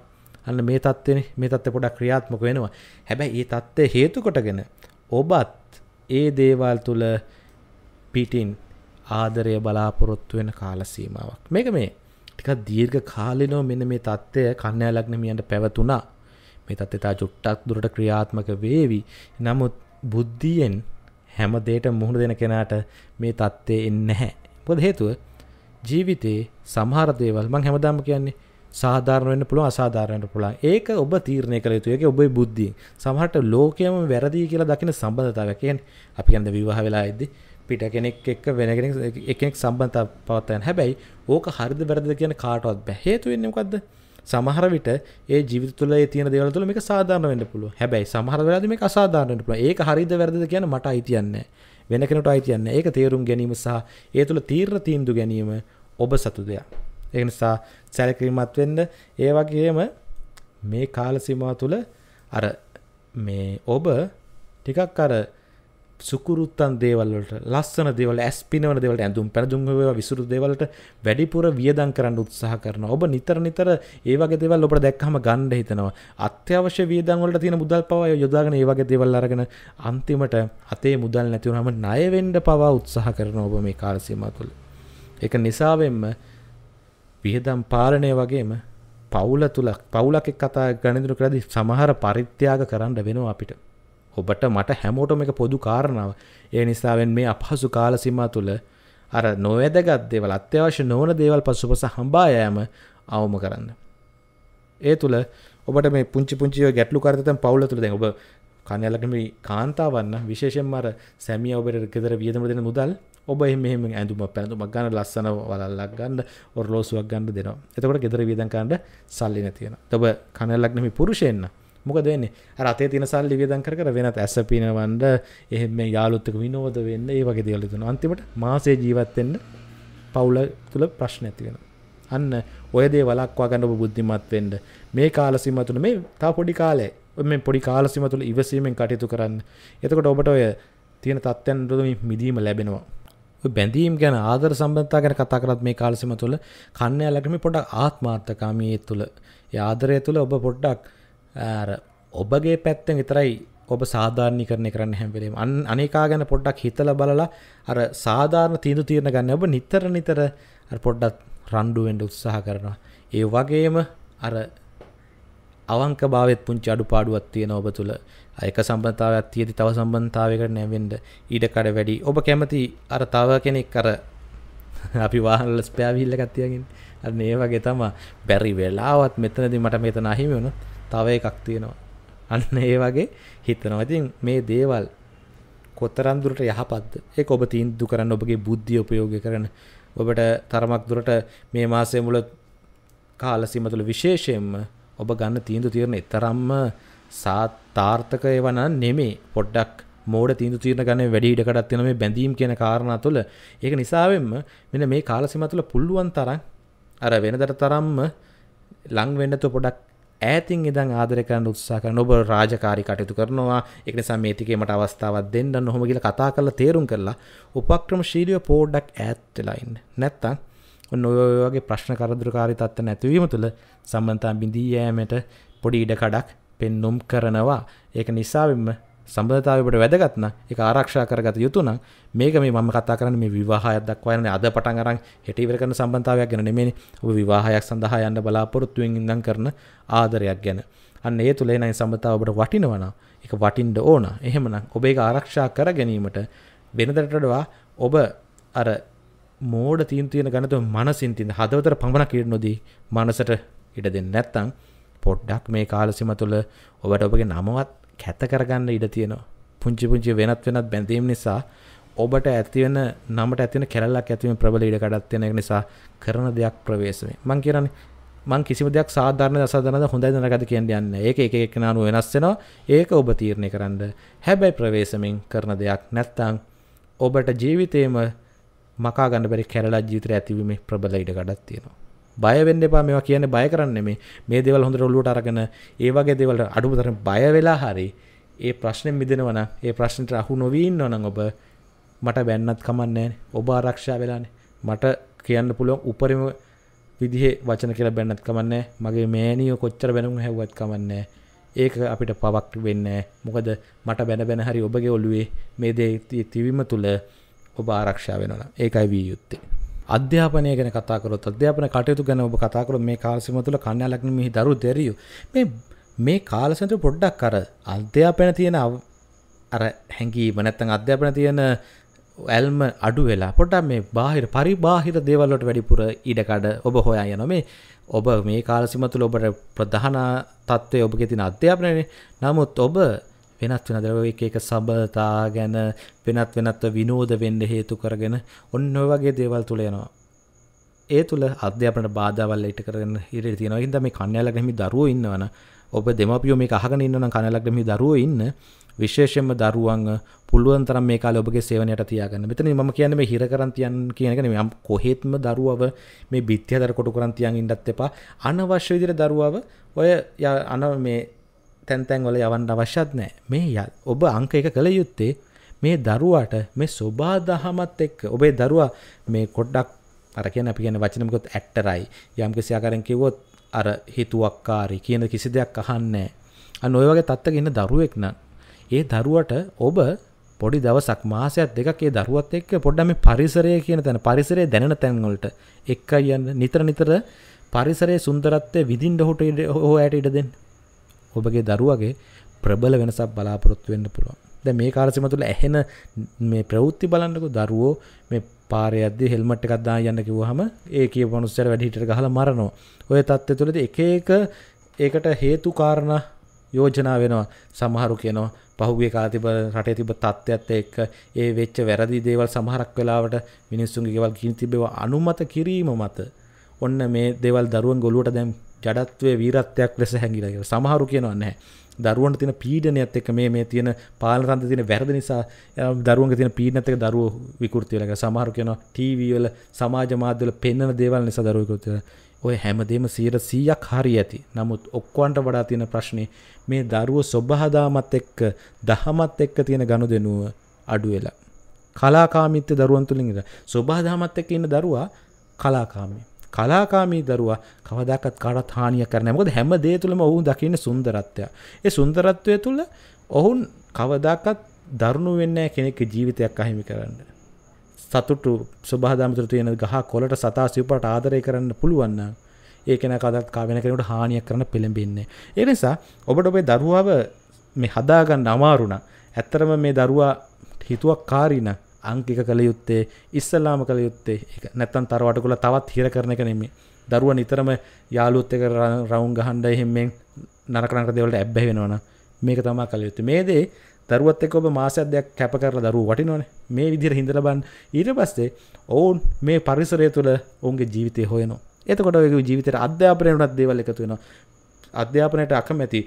අන්න මේ තත්ත්වනේ මේ තත්ත්වය පොඩක් ක්‍රියාත්මක වෙනවා. හැබැයි මේ தත්ත්වය හේතු කොටගෙන ඔබත් ඒ දේවල් තුල පිටින් ආදරය බලාපොරොත්තු වෙන කාල සීමාවක්. මේක මේ ටිකක් දීර්ඝ කාලිනව මෙන්න මේ தත්ත්වය කන්‍යා ලග්නමියන්ට පැවතුණා. මේ தත්ත්වය තා චුට්ටක් දුරට ක්‍රියාත්මක වේවි. නමුත් බුද්ධියෙන් හැම දෙයට මුහුණ දෙන කෙනාට මේ தත්ත්වේ එන්නේ නැහැ. මොකද හේතුව ජීවිතේ සමහර දේවල් මම හැමදාම කියන්නේ සාධාරණ වෙන්න පුළුවන් අසාධාරණ වෙන්න පුළුවන්. ඒක ඔබ තීරණය කළ යුතුයි. ඒක ඔබේ බුද්ධියෙන්. සමහරට ලෝකයේම වැරදි කියලා දකින සම්බන්ධතාවයක්. කියන්නේ අපි කියන්නේ විවාහ වෙලා ඉද්දි පිට කෙනෙක් එක්ක වෙන කෙනෙක් එක්කෙනෙක් සම්බන්ධතාවක් පවත්වා ගන්න. හැබැයි ඕක හරිද වැරදිද කියන කාටවත් බෑ. හේතුව වෙන්නේ මොකද්ද? සමහර විට ඒ ජීවිත තුළ ඒ තියෙන දේවල් තුළ මේක සාධාරණ වෙන්න පුළුවන්. හැබැයි සමහර වෙලාවදී මේක අසාධාරණ වෙන්න පුළුවන්. ඒක හරිද වැරදිද කියන්නේ මට අයිතියන්නේ වෙන කෙනෙකුට අයිතියන්නේ ඒක තේරුම් ගැනීම සහ ඒ තුළ තීරණ තීන්දුව ගැනීම ඔබ සතු දෙයක්. ඒ නිසා සැලකිලිමත් වෙන්න ඒ වගේම මේ කාල සීමාව තුළ අර මේ ඔබ ටිකක් අර සුකුරුත්තන් දේවල්ලට ලස්සන දෙවල ඇස් පිනවන දෙවලට ඇඳුම් පැනදුම්වා විසුරු දෙවලට වැඩිපුර වියදන් කරන්න උත්සාහ කරන ඔබ නිතර නිතර ඒවගේ දෙවල් ඔබට දැක්හම ගණ්ඩ හිතනවා අත්‍යවශ්‍ය වියදන්වලට තියෙන මුදල් පවා යොදාගෙන ඒවගේ දෙවල් අරගෙන අන්තිමට අතේ මුදල් නැතිවනම ණයවෙන්ඩ පවා උත්සාහ කරන ඔබ මේ කාලසීමා තුළ එක නිසාවෙන්ම වියදම් පාලනය වගේම පවුල තුළක් පවුලක් කතා ගණඳුර කරදි සමහර පරිත්‍යාග කරන්න වෙනවා අපිට ඔබට මට හැමෝටම එක පොදු කාරණාව. ඒ නිසාවෙන් මේ අපහසු කාල සීමා තුළ අර නොවැදගත් දේවල් අත්‍යවශ්‍ය නොවන දේවල් පසුපස හඹා යෑම අවම කරන්න. ඒ තුළ ඔබට මේ පුංචි පුංචි ගැටලු කරතෙන් පවුල තුළ දැන් ඔබ කණයලකම කාන්තාවන්න විශේෂෙන් අර සැමිය ඔබට ගෙදර වියදම දෙන මුදල් ඔබ මෙහම ඇඳුම පැඳුමක් ගන්න ලස්සන වලල්ලක් ගන්න ඔරලෝසුවක් ගන්න දෙනවා එතකොට ගෙදර වියදන් කාණ්ඩ සල්ලි නැතියෙන තොබ කණල්ලක්නම පුරුෂයෙන්න්න මොක දෙන්නේ රතේ තින සල්ලි වියදන් කර කර වෙනත් ඇස පිනවන්න එහෙම මේ යාළුත්තුක විනෝද වෙන්න ඒ වගේ දේවල් දෙනවා අන්තිමට මාසේ ජීවත් වෙන්න පවුල තුල ප්‍රශ්න ඇති වෙනවා අන්න ඔය දේ වලක්වා ගන්න ඔබ බුද්ධිමත් වෙන්න මේ කාල සීමාව තුන මේ තව පොඩි කාලේ මේ පොඩි කාල සීමාව තුල ඉවසීමෙන් කටයුතු කරන්න එතකොට ඔබට ඔය තියෙන තත්ත්වයන් වල මිදීම ලැබෙනවා ඔය බැඳීම් ගැන ආදර සම්බන්ධතා ගැන කතා කරත් මේ කාල සීමාව තුල කන්න යාලකට මේ පොඩක් ආත්මාර්ථකාමී තුල ඒ ආදරය තුල ඔබ පොඩ්ඩක් ඔබගේ පැත්තෙන් විතරයි ඔබ සාධාරණීකරණය කරන්න හැම වෙලේම අන්න අනේකා ගැන පොඩ්ඩක් හිතලා බලලා අර සාධාරණ තීන්දුව తీරන ගන්න ඔබ නිතර නිතර අර පොඩ්ඩක් රණ්ඩු වෙන්න උත්සාහ කරනවා ඒ වගේම අර අවංකභාවයත් පුංචි අඩුපාඩුවක් තියෙන ඔබ තුළ එක සම්බන්ධතාවයක් තියෙදි තව සම්බන්ධතාවයකට නැවෙන්න ඊට කඩ වැඩි ඔබ කැමති අර තව කෙනෙක් අර අපි වාහනවල ස්පෑවිල් එකක් තියාගෙන අන්න ඒ වගේ තමයි බැරි වෙලාවත් මෙතනදී මට මෙතන අහිමි වුණොත් තව එකක් තියෙනවා අන්න ඒ වගේ හිතනවා ඉතින් මේ දේවල් කොතරම් දුරට යහපත්ද ඒක ඔබ තීන්දු කරන්න ඔබගේ බුද්ධිය උපයෝගී කරන ඔබට තරමක් දුරට මේ මාසයේ මුල කාල සීම තුළ විශේෂයෙන්ම ඔබ ගන්න තීන්දුව తీරන තරම්ම සාර්ථක ඒවා නම් නෙමෙයි පොඩ්ඩක් මෝඩ තීන්දුව తీරන ගන්න වැඩි ඉඩකඩක් තියෙන මේ බැඳීම් කියන කාරණා තුළ ඒක නිසාවෙන්ම මෙන්න මේ කාල සීම තුළ පුළුවන් තරම් අර වෙනදට තරම්ම ලං වෙන්න තු පොඩක් ඈතින් ඉඳන් ආදරය කරන්න උත්සාහ කරන ඔබ රාජකාරී කටයුතු කරනවා ඒක නිසා මේ ටිකේ මට අවස්ථාවක් දෙන්න ඔහොම කියලා කතා කරලා තේරුම් කරලා උපක්‍රමශීලීව පොඩ්ඩක් ඈත් වෙලා ඉන්න නැත්තම් ඔන්න ඔය වගේ ප්‍රශ්න කරදරකාරී තත්ත්ව නැතිවීම තුළ සම්බන්ධතා බිඳී යෑමට පොඩි ඉඩ කඩක් පෙන්නුම් කරනවා ඒක නිසාවෙන්ම සම්බන්ධතාවයකට වැදගත් නම් ඒක ආරක්ෂා කරගත යුතු නම් මේක මේ මම කතා කරන්නේ මේ විවාහයක් දක්වා යන අද පටන් අරන් හෙට ඉවර කරන සම්බන්ධතාවයක් ගැන නෙමෙයි ඔබ විවාහයක් සඳහා යන්න බලාපොරොත්තු වෙමින් ඉඳන් කරන ආදරයක් ගැන අන්න ඒ තුල එනයි සම්බන්ධතාව ඔබට වටිනවා නම් ඒක වටින්න ඕන එහෙමනම් ඔබ ඒක ආරක්ෂා කර ගැනීමට වෙනදට වඩා ඔබ අර මෝඩ තීන් තියෙන ගණතුව මනසින් තියෙන හදවතට පමණක් ඉඩ නොදී මනසට ඉඩ දෙන්නේ නැත්නම් පොඩ්ඩක් මේ කාලසිම තුළ ඔබට ඔබගේ නමවත් කැත කරගන්න ඉඩ තියෙනවා පුංචි පුංචි වෙනත් වෙනත් බැඳීම් නිසා ඔබට ඇතිවෙන නමට ඇතින කැලක් ඇතිවීම ප්‍රබල ඉඩ කඩත් වෙන නිසා කරන දෙයක් ප්‍රවේශමේ මං කියන්නේ මං කිසිම දෙයක් සාධාරණ අසාධාරණද හොඳයි නරකද කියන්න යන්න. ඒක එක එක්කෙනානුව වෙනස් වෙනවා. ඒක ඔබ තීරණය කරන්න. හැබැයි ප්‍රවේශමෙන් කරන දෙයක් නැත්නම් ඔබට ජීවිතේම මකා ගන්න බැරි කැරලා ජීවිතේ ඇතිවීමේ ප්‍රබල ඉඩකඩක් තියෙනවා. බය වෙන්න එපා මේවා කියන්නේ බය කරන්න නෙමෙයි. මේ දේවල් හොඳට ඔළුවට අරගෙන ඒ වගේ දේවල් අඩුමතරම් බය වෙලා හරි ඒ ප්‍රශ්නේ මිදෙනවා නම් ඒ ප්‍රශ්නෙට අහු නොවී ඉන්නවා නම් ඔබ මට බැන්නත් කමන්නේ ඔබ ආරක්ෂා වෙලානේ. මට කියන්න පුළුවන් උපරිම විදිහේ වචන කියලා බැන්නත් කමන්නේ මගේ මෑණියෝ කොච්චර බැනුම් හැව්වත් කමන්නේ ඒක අපිට පවක් වෙන්නේ මොකද මට බැන බැන හරි ඔබගේ ඔළුවේ මේ දේ තිබීම තුළ ඔබ ආරක්ෂා වෙනවා ඒකයි විය යුත්තේ අධ්‍යාපනය ගැන කතා කරොත් අධ්‍යාපන කටයුතු ගැන ඔබ කතා කරොත් මේ කාලසීමාව තුළ කන්‍යා ලග්න මිහි දරු දෙරියු මේ මේ කාලසීමාව පොඩ්ඩක් අර අධ්‍යාපන තියෙන අර හැඟීම නැත්නම් අධ්‍යාපන තියෙන ඇල්ම අඩු වෙලා පොඩ්ඩක් මේ බාහිර පරිබාහිර දේවල් වලට වැඩිපුර ඊඩකඩ ඔබ හොයා යනවා මේ ඔබ මේ කාලසීමාව තුළ ඔබට ප්‍රධාන தත්ත්වය ඔබගේ තියෙන අධ්‍යාපනයනේ නමුත් ඔබ වෙනත් වෙන දරව එක එක සබතා ගැන වෙනත් වෙනත්ව විනෝද වෙන්න හේතු කරගෙන ඔන්න ඔය වගේ දේවල් තුල යනවා. ඒ තුල අධ්‍යාපනයට බාධාවල් ඊට කරගෙන ඉරේ තියෙනවා. ඉතින් මේ කන්‍යාලග්න හිමි දරුවෝ ඉන්නවනම් ඔබ දෙමපියෝ මේක අහගෙන ඉන්නවනම් කන්‍යාලග්න හිමි දරුවෝ ඉන්න විශේෂයෙන්ම දරුවන්ව පුළුවන් තරම් මේ කාලේ ඔබගේ සේවනයට තියාගන්න. මෙතන මම කියන්නේ මේ හිර කරන් තියන් කියන එක නෙමෙයි. කොහෙත්ම දරුවව මේ බිත්ති හතර කොටු කරන් තියන් ඉන්නත් එපා. අනවශ්‍ය විදිහට දරුවව ඔය අන මේ තැන්තැන් වල යවන්න අවශ්‍යත් නෑ මේ ඔබ අංක එක කළ යුත්තේ මේ දරුවාට මේ සොබා දහමත් එක්ක ඔබේ දරුවා මේ කොඩ්ඩක් අර කියන අපි කියන වචනමකොත් ඇට්ටරයි යම් කිසි ආකාරයෙන් කිව්වොත් අර හිතුවක්කාරී කියන කිසි දෙයක් අහන්නේ අන්න ඔය වගේ තත්ත්වක ඉන්න දරුවෙක් නම් ඒ දරුවට ඔබ පොඩි දවසක් මාසයක් දෙකක් ඒ දරුවත් එක්ක පොඩ්ඩක් මේ පරිසරය කියන තැන පරිසරය දැනෙන තැන් වලට එක්ක යන්න නිතර නිතර පරිසරයේ සුන්දරත්වය විඳින්න හොට හොයට ඉඩ දෙන්න. ඔබගේ දරුවගේ ප්‍රබල වෙනසක් බලාපොරොත්තු වෙන්න පුළුවන්. දැන් මේ කාලසීම තුළ ඇහෙන මේ ප්‍රවෘත්ති බලන්නකෝ දරුවෝ මේ පාරේ යද්දී හෙල්මට් එකක් දාන්න යන්න කිව්වහම ඒ කියපු මිනිස්සුන්ට වැඩි හිටට ගහලා මරනවා. ওই தත්ත්වය තුළදී එක එක ඒකට හේතු කාරණා යෝජනා වෙනවා. සමහරු කියනවා පහුගිය කාලේ තිබ රටේ තිබ තත්ත්වයත් එක්ක ඒ වෙච්ච වැරදි දේවල් සමහරක් වෙලාවට මිනිස්සුන්ගේ ගෙවල් කිනි තිබේවා අනුමත කිරීම මත ඔන්න මේ දේවල් දරුවන් ගොළුවට දැන් ජඩත්වේ වීරත්වයක් ලෙස හැඟිලා කියලා. සමහරු කියනවා නැහැ. දරුවන්ට තියෙන පීඩනයත් එක්ක මේ මේ තියෙන පාලන තන්ත්‍ර තියෙන වැරදි නිසා දරුවන්ගේ තියෙන පීඩනත් එක්ක දරුවෝ විකෘති වෙලා. සමහරු කියනවා ටීවී වල සමාජ මාධ්‍ය වල පෙන්වන දේවල් නිසා දරුවෝ විකෘති වෙලා. ඔය හැමදේම 100ක් හරි ඇති. නමුත් ඔක්කොන්ට වඩා තියෙන ප්‍රශ්නේ මේ දරුවෝ සබහදාමත් එක්ක දහමත් එක්ක තියෙන ගනුදෙනුව අඩු වෙලා. කලාකාමීත්‍ය දරුවන් තුලින් ඉඳලා සබහදාමත් එක්ක ඉන්න දරුවා කලාකාමී. කලාකාමී දරුවා කවදාකත් කාටත් හානියක් කරන්නේ නැහැ. මොකද හැම දේ තුළම ඔවුන් දකින්නේ සුන්දරත්වය. ඒ සුන්දරත්වය තුළ ඔවුන් කවදාකත් දරුණු වෙන්නේ කෙනෙක්ගේ ජීවිතයක් අහිමි කරන්න. සතුටු සබහාදාමතුරු තියෙන ගහ කොළට සතා සිව්පට ආදරය කරන්න පුළුවන් නම් ඒ කෙනා කවදාත් කා වෙන කෙනෙකුට හානියක් කරන්න පෙළඹෙන්නේ. ඒ නිසා ඔබට ඔබේ දරුවාව මේ හදාගන්න අමාරු නම් ඇත්තරම මේ දරුවා හිතුවක් කාරිනා අංකික කළ යුත්තේ ඉස්සල්ලාම කළ යුත්තේ නැත්තන් තරවටකුල තවත් හිර කරන එක නෙමේ දරුව නිතරම යාලුත්තක රවුන් ගහන්ඩ එහෙමෙන් නරකනක දෙවලට ඇබ්බැ වෙනවන මේක තමා කළ යුතු මේ දේ දරුවත් එක්ක ඔබ මාසයක් දෙයක් කැප කරලා දරුවෝ වටිනවනේ මේ විදිහට හිඳලා බලන්න ඊට පස්සේ ඔවුන් මේ පරිසරය තුළ ඔවුන්ගේ ජීවිතය හොයනවා එතකොට ඔයගේ ජීවිතේට අධ්‍යාපනය වුණත් දේවල් එකතු වෙනවා අධ්‍යාපනයට අකමැති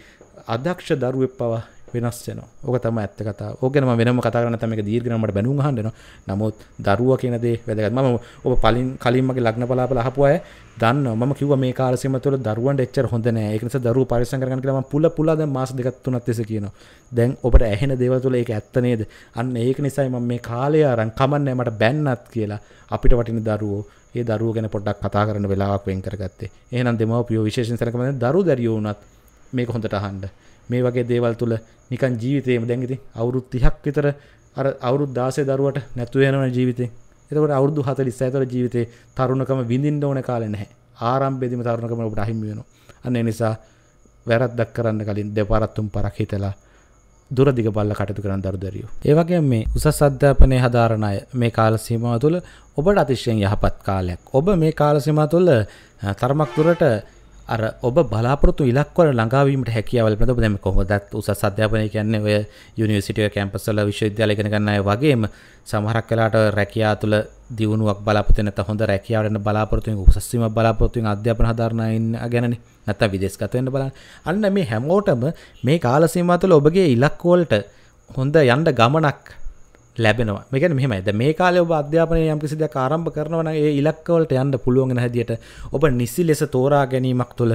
අදක්ෂ දරුවෙක් පවා වෙනස් වෙනවා. ඕක තමයි ඇත්ත කතාව. ඕක ගැන මම වෙනම කතා කරන්න තමයි මේක දීර්ඝ නම් මට බැනුම් අහන්න වෙනවා. නමුත් දරුවා කියන දේ වැදගත්. මම ඔබ පලින් කලින් මගේ ලග්න බලාපල අහපු අය දන්නවා. මම කිව්වා මේ කාල සීමාව තුළ දරුවන්ට එච්චර හොඳ නෑ. ඒක නිසා දරුවෝ පරිස්සම් කරගන්න කියලා මම පුල පුලා දැන් මාස දෙකක් තුනක් තිස්සේ කියනවා. දැන් ඔබට ඇහෙන දේවල් තුළ ඒක ඇත්ත නේද? අන්න ඒක නිසායි මම මේ කාලය අරන් කමන්නේ මට බැන්නත් කියලා අපිට වටින දරුවෝ ඒ දරුවෝ ගැන පොඩ්ඩක් කතා කරන වෙලාවක් වෙන් කරගත්තේ. එහෙනම් දෙමව්පියෝ විශේෂයෙන් සැලකමෙන් දරු දැරියෝ වුණත් මේක හොඳට අහන්න. මේ වගේ දේවල් තුළ නිකන් ජීවිතේම දැන් ඉතින් අවුරුදු 30ක් විතර අර අවුරුදු 16 දරුවට නැතු වෙනවනේ ජීවිතේ. එතකොට අවුරුදු 46 ඇතර ජීවිතේ තරුණකම විඳින්න ඕන කාලේ නැහැ. ආරම්භයේදීම තරුණකම ඔබට අහිමි වෙනවා. අන්න ඒ නිසා වැරද්දක් කරන්න කලින් දෙපාරක් තුන් පාරක් හිතලා දුරදිග බල්ල කටතු කරන දරුදරියෝ. ඒවගේ මේ උසස් අධ්‍යාපනය හදාරණය මේ කාල සීමාව තුළ ඔබට අතිශයෙන් යහපත් කාලයක්. ඔබ මේ කාලසිමා තුළ තර්මක් තුරට අර ඔබ බලාපොරොතු ඉලක්වල ළඟාවීමට හැකියාවල් පිළිබඳව දැන් කොහොමදත් උසස් අධ්‍යාපනය කියන්නේ ඔය යුනිවර්සිටි කැම්පස් වල විශ්වවිද්‍යාල ඉගෙන ගන්න අය වගේම සමහරක් වෙලාට රැකියාව තුළ දියුණුවක් බලාපොරොත්තු නැත්නම් හොඳ රැකියාවක් වෙන බලාපොරොත්තුෙන් උසස් වීමක් බලාපොරොත්තුෙන් අධ්‍යාපන හදාරන අය ගැනනේ නැත්නම් විදේශගත වෙන්න බලන්න. අන්න මේ හැමෝටම මේ කාල සීමාව තුළ ඔබගේ ඉලක්කවලට හොඳ යන්න ගමනක් ලැබෙනවා මේක මෙහමයි ද මේ කාලය ඔබ අධ්‍යාපනය යම් කිසිද කාරම්භ කරනවන ඒ ඉලක්කවලට යන්න පුළුවන් හැදියට ඔබ නිසි ලෙස තෝරා ගැනීමක් තුළ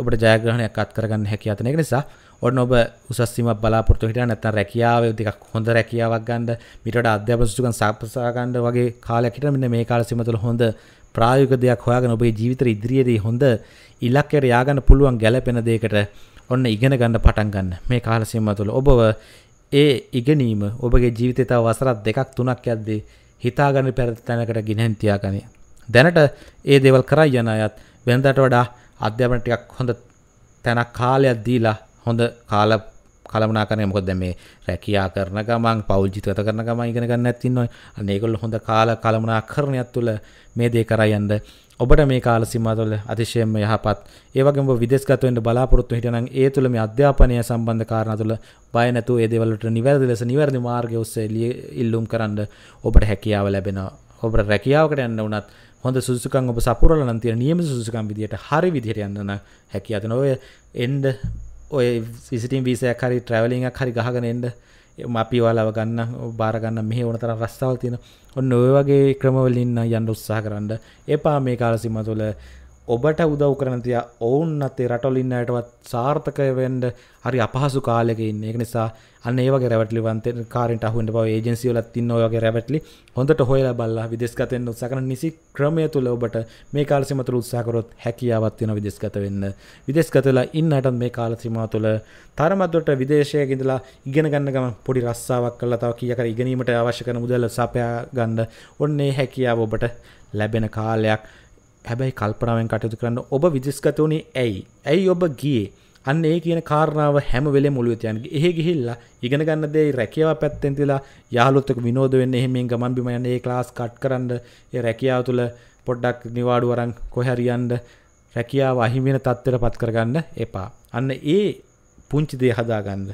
ඔබට ජයග්‍රහණයක් අත් කරගන්න හැකියාතනය නිසා ඔන්න ඔබ උසස්සීම බලාපොරතු හිට නැත රැකියාව දෙකක් හොඳ රැකියාවක් ගන්ඩ මිට අධ්‍යාපසුකන් සාපසාගණ්ඩ වගේ කාලකට මෙන්න මේ කාලසිමතුළ හොඳ ප්‍රායක දෙයක් හොයාගෙන ඔබේ ජීවිතර ඉදිරියේදී හොඳ ඉලක්කයට යාගන්න පුළුවන් ගැලපෙන දෙකට ඔන්න ඉගෙන ගන්න පටන් ගන්න මේ කාලසිම තුළ ඔබව ඒ ඉගෙනීම ඔබගේ ජීවිතය තව වසරත් දෙකක් තුනක් යද්දී හිතාගන්න පැරති තැනකට ගිනැන් තියාගනය. දැනට ඒ දේවල් කරයි යන අයත් වෙනදට වඩා අධ්‍යාපන ටිකක් හොඳ තැනක් කාලයක් දීලා හොඳ කාල කලමනාකරය මොකද දැ මේ රැකයා කරන ගමන් පෞද්ජිතත කරන ගම ඉගෙනගන්න ඇතින්නවා අනේකොල් හොඳ කාල කළමනා කරණයක් තුළ මේ දේ කරයන්ද ඔබට මේ කාල සීමාවල අතිශයම යහපත් ඒ වගේම ඔබ විදේශගත වෙන්න බලාපොරොත්තු හිටනනම් ඒ තුළ මේ අධ්‍යාපනය සම්බන්ධ කාරණා තුළ බය නැතුව ඒ දේවල් වලට නිවැරදි ලෙස නිවැරදි මාර්ගය ඔස්සේ ඉල්ලුම් කරන්න ඔබට හැකියාව ලැබෙනවා ඔබට රැකියාවකට යන්න උනත් හොඳ සුසුකම් ඔබ සපුරලා නම් තියෙන නියම සුසුකම් විදියට හරි විදියට යන්න නම් හැකියාව තියෙනවා ඔය එන්න ඔය විසිටින් වීසයක් හරි ට්‍රැවලින් එකක් හරි ගහගෙන එන්න අපි වාලාව ගන්න බාරගන්න මෙහ ඕනතර රස්සාාව තියෙන ඔන්න ඔය වගේ ක්‍රමවලින්න යන්න උත්සාහ කරන්න එපා මේ කාලසිම තුළ ඔබට උදව් කරනතිය ඔවුන් අතේ රටොලින් අයටවත් සාර්ථකය වෙන්ඩ හරි අපහසු කාලෙක ඉන්න එක නිසා අන්න ඒවගේ රැවටලි වන්ත කාරට අහුන්ට බව ඒජන්සිවලත් තින්න ඔයගේ රැවටලි හොඳට හොයලා බල්ලා විදෙස්ගතෙන් උත්සකන නිසි ක්‍රමය තුළ ඔබට මේ කාලසිමතුර උත්සාකරොත් හැකියාවත් වෙන විදෙස්ගත වෙන්න විදෙස්ගතලා ඉන්නට මේ කාලසිමා තුළ තරමත්වට විදේශයක ඉඳලා ඉගෙන ගන්න ගම පොඩි රස්සාවක් කළලා තව කියකර ඉගෙනීමට අවශ්‍ය කරන මුදල්ල සපයා ගන්න ඔන්නේ හැකියාව ඔබට ලැබෙන කාලයක් හැබැයි කල්පනාවෙන් කටයුතු කරන්න ඔබ විදිස්ගත වුණේ ඇයි ඇයි ඔබ ගියේ අන්න ඒ කියන කාරණාව හැම වෙලේ මුළුවේ තියන්නේ එහෙ ගිහිල්ලා ඉගෙන ගන්න දේ රැකියාව පැත්තෙන් තියලා යාළුවොත් එක්ක විනෝද වෙන්න එහෙම මේ ගමන් බිම යන ඒ ක්ලාස් කට් කරන්න ඒ රැකියාව තුළ පොඩ්ඩක් නිවාඩු අරන් කොහරි යන්න රැකියාව අහිමි වෙන තත්ත්වයටපත් කරගන්න එපා අන්න ඒ පුංචි දේ හදාගන්න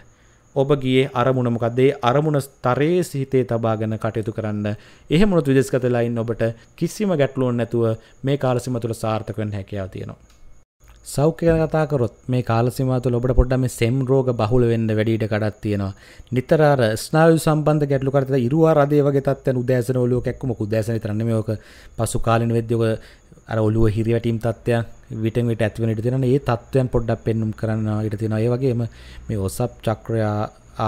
ඔබගේ අරමුණ මොකක්ද ඒ අරමුණ ස්තරයේ සිහිතේ තබාගෙන කටයුතු කරන්න. එහෙම වුණොත් විදේශගත වෙලා ඉන්න ඔබට කිසිම ගැටලුවක් නැතුව මේ කාලසීම තුළ සාර්ථක වෙන්න හැකියාව තියෙනවා. සෞඛ්‍ය ගැන කතා කරොත් මේ කාලසීමාව තුළ ඔබට පොඩ්ඩක් මේ සෙම් රෝග බහුල වෙන්න වැඩි ඉඩ කඩක් තියෙනවා. නිතර අර ස්නායු සම්බන්ධ ගැටලු කරලා ඉරුවා රදේ වගේ තත්ත්වයන් උදෑසන ඔලුවක එක්කම උදෑසන විතර නෙමෙයි ඔක පසු කාලින වෙද්දී ඔක අර ඔලුව හිරිවැටීම් තත්ත්වයන් විටෙන් විට ඇතිවෙන ඉඩ තියෙනවා. මේ தත්වයන් පොඩ්ඩක් පෙන්눔 කරන්න ඉඩ තියෙනවා. ඒ වගේම මේ ඔසප් චක්‍රය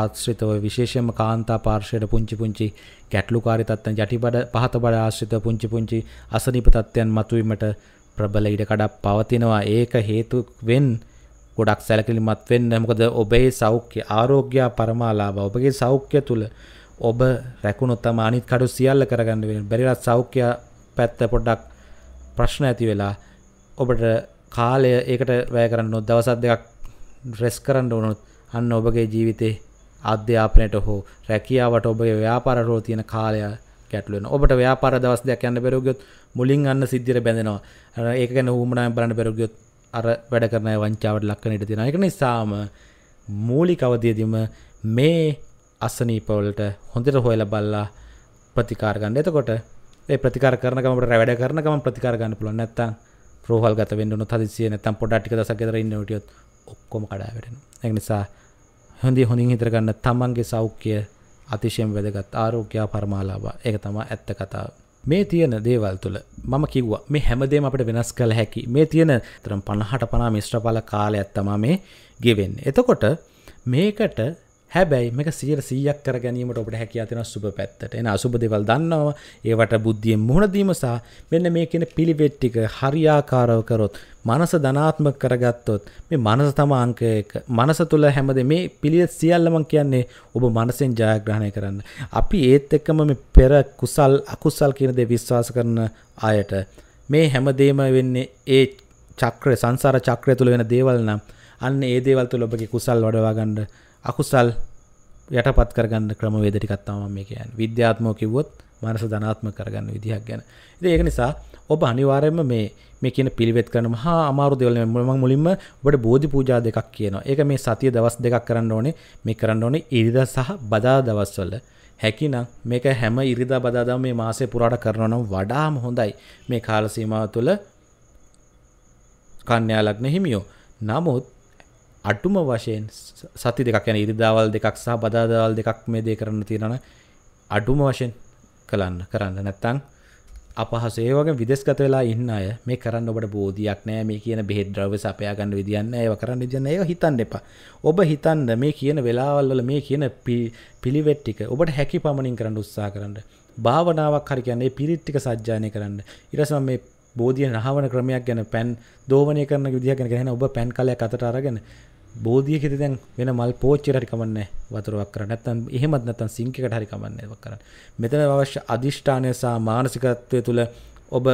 ආශ්‍රිතව විශේෂයෙන්ම කාන්තා පාර්ශ්වයට පුංචි පුංචි ගැටලුකාරී තත්ත්වයන් යටිබඩ පහත බඩ ආශ්‍රිතව පුංචි පුංචි අසනීප තත්ත්වයන් මතුවීමට ප්‍රබල ඉඩ කඩක් පවතිනවා. ඒක හේතු වෙන්නේ ගොඩක් සැලකිලිමත් වෙන්න මොකද ඔබේ සෞඛ්‍ය ආරෝග්‍ය පරමාලාභ ඔබගේ සෞඛ්‍ය තුල ඔබ රැකුණොත් තම අනිත් කඩු සියල්ල කරගන්න වෙන බැරිලා සෞඛ්‍ය පැත්ත පොඩ්ඩක් ප්‍රශ්න ඇති වෙලා ඔබට කාලය ඒකට වැය කරන්න නොත් දවසත් දෙකක් ඩ්‍රෙස් කරන්න ඕනොත් අන්න ඔබගේ ජීවිතේ අධ්‍යාපනයට හෝ රැකියාවට ඔබගේ ව්‍යාපාරරෝ තියෙන කාලය ගැටලුවෙන ඔබට ව්‍යාපාර දවස් දෙකක් යන්න බැරුවොත් මුලින් අන්න සිද්ධියට බැඳෙනවා ඒක ගැන ඌමනාවෙන් බලන්න බැරුවොත් අර වැඩ කරන වංචාවට ලක්කන ඉඩ තියෙනවා ඒක නිසාම මූලික අවධියදීම මේ අසනීපවලට හොඳට හොයලා බලලා ප්‍රතිකාර ගන්න. එතකොට ඒ ප්‍රතිකාර කරන ගමන් අපිට වැඩ කරන ගමන් ප්‍රතිකාර ගන්න පුළුවන්. නැත්තම් පෝහල් ගත වෙන්ඩන හදිසිය නැතම් පොඩට්ි දසකෙර ඉන්නටියොත් ඔක්කොම කඩාවැටෙන එනිසා හොඳි හොඳින් හිතරගන්න තමන්ගේ සෞඛ්‍යය අතිශයෙන් වැදගත් ආරෝග්‍යා පරමාලාබා ඒක තමා ඇත්ත කතාව. මේ තියෙන දේවල් තුළ මම කිව්ව මේ හැමදේම අපට වෙනස් කළ හැකි මේ තියෙන තරම් පණහට පනා මිශ්්‍රපල කාලයක් තමා මේ ගෙවෙන්. එතකොට මේකට හැබැයි මේක සියර සීයක් කර ගැනීමට ඔබට හැකියාතින සුබ පැත්තට එන අසුබ දෙවල් දන්නවා ඒවට බුද්ධියෙන් මුහුණදීම සහ මෙන්න මේ කියන පිළිවෙට්ටික හරියාකාරව කරොත් මනස ධනාත්මක කරගත්තොත් මේ මනස තම අංක එක මනස තුළ හැමද මේ පිළිවෙත් සියල්ලම කියන්නේ ඔබ මනසෙන් ජයග්‍රහණය කරන්න. අපි ඒත් එක්කම මේ පෙර කුසල් අකුසල් කියන දේ විශ්වාස කරන අයට මේ හැමදේම වෙන්නේ ඒ චක්‍රය සංසාර චක්‍රය තුළ වෙන දේවල් නම් අන්න ඒ දේවල් තුළ ඔබගේ කුසල් වඩවා ගන්න අකුසල් යටපත් කරගන්න ක්‍රමවේද ටිකක් තමයි මම කියන්නේ. විද්‍යාත්මකව කිව්වොත් මනස ධනාත්මක කරගන්න විදිහක් ගැන. ඉතින් ඒක නිසා ඔබ අනිවාර්යයෙන්ම මේ මේ කියන පිළිවෙත් කරන මහා අමාරු දේවල් මම මුලින්ම ඔබට බෝධි පූජා දෙකක් කියනවා. ඒක මේ සතිය දවස් දෙකක් කරන්න ඕනේ. මේ කරන්න ඕනේ ඉරිදා සහ බදාදා දවස්වල. හැකිනම් මේක හැම ඉරිදා බදාදා මේ මාසේ පුරාට කරනවා නම් වඩාම හොඳයි. මේ කාල සීමාව තුළ කන්‍යා ලග්න හිමියෝ. නමුත් අඩුම වශයෙන් සති දෙකක් යන ඉරිදාවල් දෙකක් සහ බදාදාවල් දෙකක් මේ දේ කරන්න තියෙනවනේ අඩුම වශයෙන් කළන්න කරන්න නැත්තම් අපහසු ඒ වගේ විදේශගත වෙලා ඉන්න අය මේ කරන්න ඔබට බෝධියක් නෑ මේ කියන බෙහෙත් ද්‍රව්‍ය සපයා ගන්න විදියක් නෑ ඒව කරන්න විදියක් නෑ ඒව හිතන්න එපා. ඔබ හිතන්න මේ කියන වෙලාවල් වල මේ කියන පිළිවෙත් ටික ඔබට හැකි පමණින් කරන්න උත්සාහ කරන්න. භාවනාවක් හරි කියන්නේ පිරිත් ටික සජ්ජායනය කරන්න. ඊට පස්සේ මේ බෝධිය නහවන ක්‍රමයක් ගැන පැන් දෝවණය කරන විදියක් ගැන ඔබ පැන් කලයක් අතට අරගෙන බෝධිය කෙත දැන් වෙන මල් පෝච්චි හරි කමන්න වතුරක් කර නැත්තන් එහෙමත් නැතන් සිංකට හරි කමන්න කරන්න මෙතන අවශ්‍ය අධිෂ්ඨානය සහ මානසිකත්වය තුළ ඔබ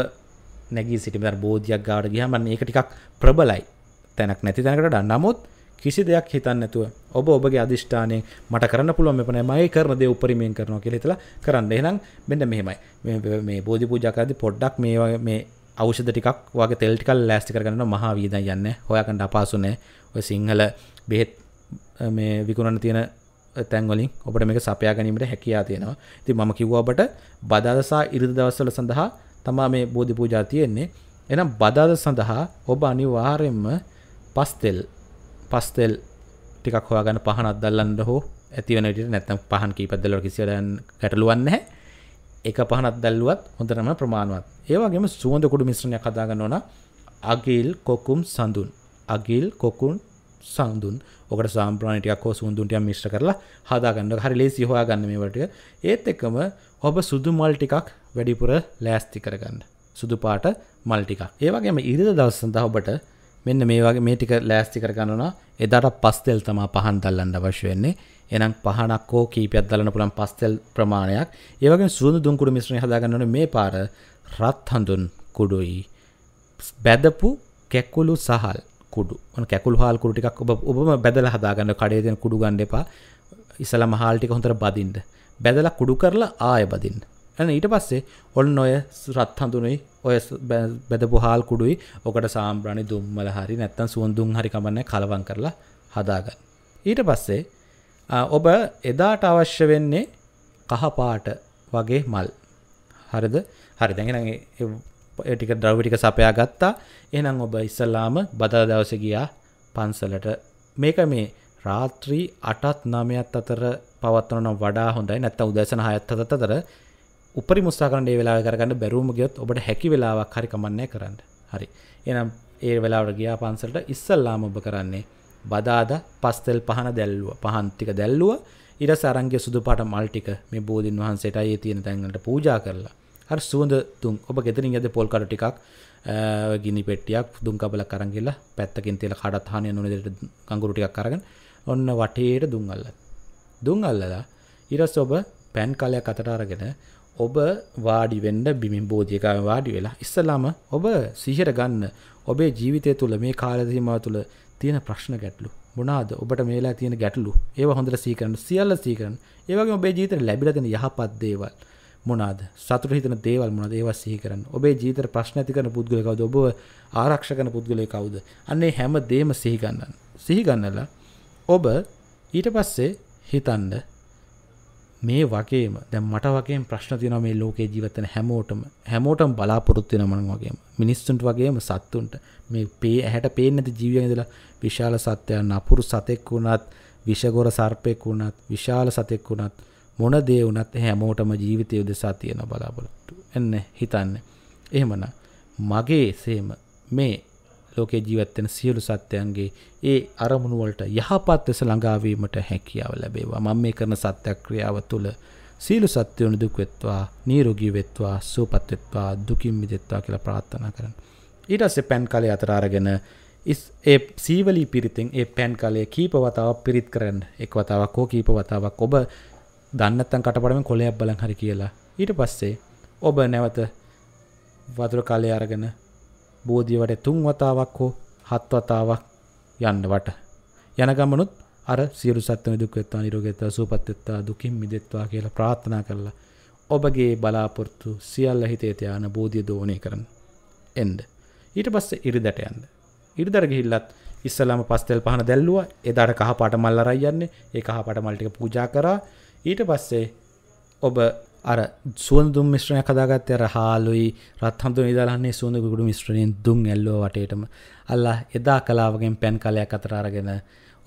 නැගී සිටිම බෝධයක් ගාඩ ගහමන්න ඒක ටිකක් ප්‍රබලයි තැනක් නැති තැනකට නමුත් කිසි දෙයක් හිතන්න නැතුව ඔබ ඔබගේ අධිෂ්ඨානය මට කරන්න පුළුවන් මෙපන මයි කරන දේ උපරිමයෙන් කරනවා කියලා හිතලා කරන්න එහෙනම් මෙන්න මෙහෙමයි මේ බෝධි පූජා කරද්දී පොඩ්ඩක් මේ මේ ඖෂධ ටිකක් වගේ තෙල් ටිකක් ලෑස්ති කරගන්න මහා වීදන් යන්නේ හොයාගන්න අපහසු නෑ සිංහල බෙහෙත් මේ විකුණන තියෙන තැන්වලින් ඔබට මේක සපයා ගැනීමට හැකියා තියෙනවා ති ම කිව්වාබට බදාදසා ඉරිදි දවස්සල සඳහා තමා මේ බෝධි පූජා තියෙන්නේ එනම් බදාද සඳහා ඔබ අනිවාරෙන්ම පස්තෙල් පස්තෙල් ටිකක් හොයාගන්න පහන අදල්ලන්න හෝ ඇතිවනට නැත්තම් පහන් කීපදල්ල කිසිරන් ගැටලුවන්න හැ එක පහන අදල්ලුවත් හොඳරම ප්‍රමාණුවත් ඒවගේම සුවඳ කුඩු මිශ්‍රණය කදාගන්න ඕන අගේල් කොකුම් සඳුන් අගිල් කොකුන් සඳුන් ඔකට සාම්ප්‍රාණටියක් හෝ සුන්දුන්ටයක් මිශ්‍ර කරලා හදාගන්න හරි ලේසි හොයාගන්න මේවලට ඒත් එකම ඔබ සුදු මල් ටිකක් වැඩිපුර ලෑස්ති කරගන්න සුදු පාට මල් ටිකක් ඒ වගේම ඉරිද දවස් සඳහා ඔබට මෙන්න මේ වගේ මේ ටික ලෑස්ති කරගන්නවා එදාට පස්තෙල් තමා පහන් දල්ලන්න අවශ්‍ය වෙන්නේ එනම් පහනක් හෝ කීපයක් දල්ලන්න පුළුවන් පස්තෙල් ප්‍රමාණයක් ඒ වගේම සුදු දුම්කුඩු මිශ්‍රණය හදාගන්න ඕනේ මේ පාර රත් හඳුන් කුඩුයි බැදපු කැකුළු සහල් කුඩු කැකුල් හල් කුට ටික් ඔබ ඔබම බැදල හදාගන්න කඩේ දෙන කුඩු ගන්න එපා ඉසල මහල්ටික හොඳට බදින්ට බැදල කුඩු කරලා ආය බදින්න ඇන ඊට පස්සේ ඔන්න ඔය රත් හඳුනේ ඔය බැදපු හාල් කුඩුයි ඔකට සාම්බ්‍රණි දුම්මල හරි නැත්තන් සුවන්දුම් හරි කමන්න කලවන් කරලා හදාගන්න ඊට පස්සේ ඔබ එදාට අවශ්‍ය වෙන්නේ කහපාට වගේ මල් හරිද හරි දැඟ ටික ද්‍රවටික සපයා ගත්තා එනම් ඔබ ඉස්සල්ලාම බදා දවස ගියා පන්සලට මේක මේ රාත්‍රී අටත් නමයත් අතර පවත්වන වඩා හොඳයි නැත්ත උදැසන හයත් අත අතර උපරි මුස්ථාකරන්ඩේ වෙලා කරගන්න බැරුම ගියොත් ඔබට හැකි වෙලාවක් හරිකමන්නය කරන්න හරි එනම් ඒ වෙලාවට ගියා පන්සලට ඉස්සල්ලාම ඔබ කරන්නේ බදාද පස්තෙල් පහන දැල්ලුව පහන්තික දැල්ලුව ඉර සරංගය සුදු පට මල්ටික මේ බෝධීන් වහන්සේට ඒ තියෙන තැන්ගට පූජා කරලා අර සුවඳ දුම් ඔබ ගෙදරින් ඇද පොල් කඩ ටිකක් ගිනි පෙට්ටියක් දුම් කබලක් අරන් ගිහලා පැත්තකින් තියලා කඩත් හානිය නොන දෙයට කඟුරු ටිකක් අරගෙන ඔන්න වටේට දුම් අල්ලලා දුම් අල්ලලා ඊරස් ඔබ පෑන් කලයක් අතට අරගෙන ඔබ වාඩි වෙන්න බිමින් බෝධියකාව වාඩි වෙලා ඉස්සලාම ඔබ සිහිර ගන්න ඔබේ ජීවිතය තුළ මේ කාලදීමාව තුළ තියෙන ප්‍රශ්න ගැටලු මොනාද ඔබට මේලා තියෙන ගැටලු ඒව හොඳට සීකරන්න සියල්ල සීකරන්න ඒ වගේ ඔබේ ජීවිතේ ලැබිලා තියෙන යහපත් දේවල් මොනවාද සතුට හිතන දේවල් මොනවාද ඒවා සිහි කරන්න ඔබේ ජීවිතේ ප්‍රශ්න ඇති කරන පුද්ගලයා කවුද ඔබව ආරක්ෂා කරන පුද්ගලයා කවුද අන්න ඒ හැම දෙයක්ම සිහි ගන්න සිහි ගන්නලා ඔබ ඊට පස්සේ හිතන්න මේ වගේම දැන් මට වගේම ප්‍රශ්න තියෙනවා මේ ලෝකේ ජීවත් වෙන හැමෝටම හැමෝටම බලාපොරොත්තු වෙන මම වගේම මිනිස්සුන්ට වගේම සත්තුන්ට මේ පේ ඇහැට පේන්නේ නැති ජීවියන් ඉඳලා විශාල සත්වයන් අපුරු සතෙක් වුණත් විෂගොර සර්පෙක් වුණත් විශාල සතෙක් වුණත් මොන දේ වුණත් හැමෝටම ජීවිතය උදෙසා තියෙන බලාපොරොත්තු එන්න හිතන්න එහෙමනම් මගේ සේම මේ ලෝකේ ජීවත්වෙන සියලු සත්‍යයන්ගේ ඒ අරමුණු වලට යහපත් ලෙස ළඟාවීමට හැකියාව ලැබේවා. මම මේ කරන සත්‍යක්‍රියාව තුළ සියලු සත්‍යයන් දුක් වෙත්වා, නිරෝගී වෙත්වා, සුවපත් වෙත්වා, දුකින් මිදෙත්වා කියලා ප්‍රාර්ථනා කරන්න. ඊට පස්සේ පෑන් කාලය අතර අරගෙන ඒ සීවලී පිරිතෙන් ඒ පෑන් කාලය කීප වතාවක් පිරිත් කරන්න. එක් වතාවක් හෝ කීප වතාවක් ඔබ දන්නත්තන් කටපඩම කොලයක් බලන් හරි කියලා ඊට පස්සේ ඔබ නැවත වතුර කාලය අරගෙන බෝධියවට තුන් වතාවක් හෝ හත් වතාවක් යන්න වට යන ගමනුත් අර සියලු සත්ත්ව දුක් වෙත්වා නිරෝගී වෙත්වා සුවපත් වෙත්වා දුකින් මිදෙත්වා කියලා ප්‍රාර්ථනා කරලා ඔබගේ බලාපොරොත්තු සියල්ල හිතේ තියාන බෝධිය දෝණය කරන්න එන්න ඊට පස්සේ ඉරිදැට යන්න ඉරිදර ගිහිල්ලත් ඉස්සලම පස්තෙල් පහන දැල්ලුවා එදාට කහ පාට මල් අරන් යන්නේ ඒ කහ පාට මල් ටික පූජා කරා ඊට පස්සේ ඔබ අර සුවඳ දුම් මිශ්‍රණයක් හදාගත්තේ අර හාලුයි රත් හඳුන ඉඳලා හන්නේ සුවඳ කුඩු මිශ්‍රණයෙන් දුම් ඇල්ලුව වටේටම අල්ලා එදා කලාවගෙන් පැන් කලයක් අතර අරගෙන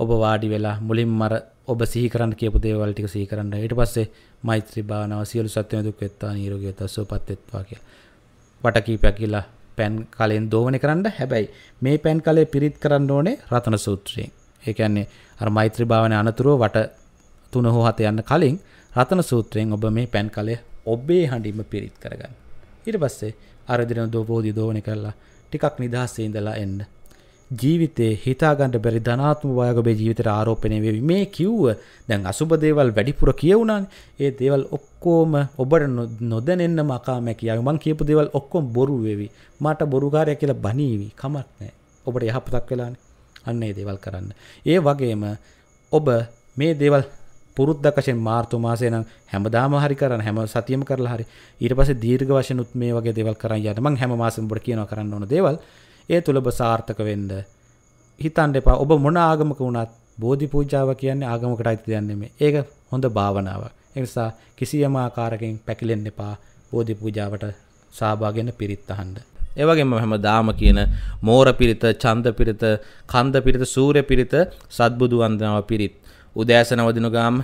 ඔබ වාඩි වෙලා මුලින්ම අර ඔබ සිහි කරන්න කියපු දේවල් ටික සිහි කරන්න ඊට පස්සේ මෛත්‍රී භාවනාව සියලු සත්‍යම දුක් වෙත්වා නිරෝගී වෙත්වා සුවපත් වෙත්වා කියලා වට කීපයක් කියලා පැන් කලෙන් දෝවනය කරන්න හැබැයි මේ පැන් කලේ පිරිත් කරන්න ඕනේ රතන සූත්‍රයෙන් ඒ කියන්නේ අර මෛත්‍රී භාවනාවේ අනතුරුව වට තුන හෝ හත යන්න කලින් රතන සූත්‍රයෙන් ඔබ මේ පැන් කලය ඔබේ හඬිම පිරිත් කරගන්න. ඉට පස්සේ අරදින දෝබෝධි දෝවන කරලා ටිකක් නිදහස්සේ ඉඳලා එන්න. ජීවිතේ හිතාගන්නට බැරි ධනාත්ම වයගබේ ජීවිතර ආරෝපණය වෙවි මේ කිව්ව දැන් අසුබ දේවල් වැඩිපුර කියවුණන් ඒ දේවල් ඔක්කෝම ඔබට නොදැනෙන්න්න මකා මැකියාව මං කියපු දේවල් ඔක්කොම් බොරු වෙවි මට බොරුකාරය කියලා බනීවී කමක් නෑ ඔබට යහපතක් වෙලාන අන්න ඒ දේවල් කරන්න. ඒ වගේම ඔබ මේ දේවල් පුරුද්දක් වශයෙන් මාර්තු මාසේ නම් හැමදාම හරි කරන්න හැම සතියෙම කරලා හරි ඊට පස්සේ දීර්ඝ වශයෙන් උත් මේ වගේ දේවල් කරන් යන්න මම හැම මාසෙම ඔබට කියනවා කරන්න ඕන දේවල් ඒ තුල ඔබ සාර්ථක වෙන්න හිතන්න එපා ඔබ මොන ආගමක වුණත් බෝධි පූජාව කියන්නේ ආගමකට අයිති දෙයක් නෙමෙයි ඒක හොඳ භාවනාවක් ඒ නිසා කිසියම් ආකාරකින් පැකිලෙන්න එපා බෝධි පූජාවට සහභාගී වෙන්න පිරිත් අහන්න ඒවගේම හැමදාම කියන මෝර පිරිත, ඡන්ද පිරිත, කන්ද පිරිත, සූර්ය පිරිත, සත්බුදු වන්දනාව පිරිත් උදෑසන වදින ගාම